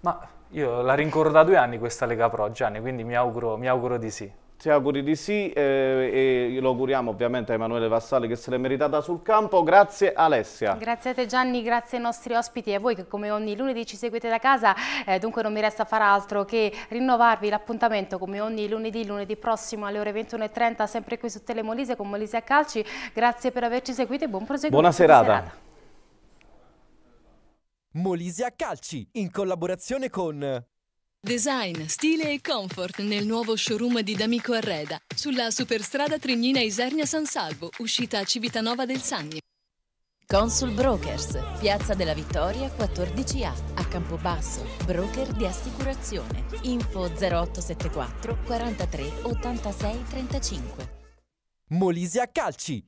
Ma io la rincorro da due anni questa Lega Pro Gianni, quindi mi auguro, mi auguro di sì. Ti auguri di sì eh, e lo auguriamo ovviamente a Emanuele Vassali che se l'è meritata sul campo. Grazie Alessia. Grazie a te Gianni, grazie ai nostri ospiti e a voi che come ogni lunedì ci seguite da casa. Eh, dunque non mi resta far altro che rinnovarvi l'appuntamento come ogni lunedì, lunedì prossimo alle ore 21.30 sempre qui su Telemolise con Molise a Calci. Grazie per averci seguito e buon proseguimento. Buona serata. Buona serata. Molise a Calci in collaborazione con... Design, stile e comfort nel nuovo showroom di D'Amico Arreda, sulla superstrada Trignina Isernia San Salvo, uscita a Civitanova del Sannio. Consul Brokers, Piazza della Vittoria 14A, a Campobasso, broker di assicurazione. Info 0874 43 86 35. Molisia Calci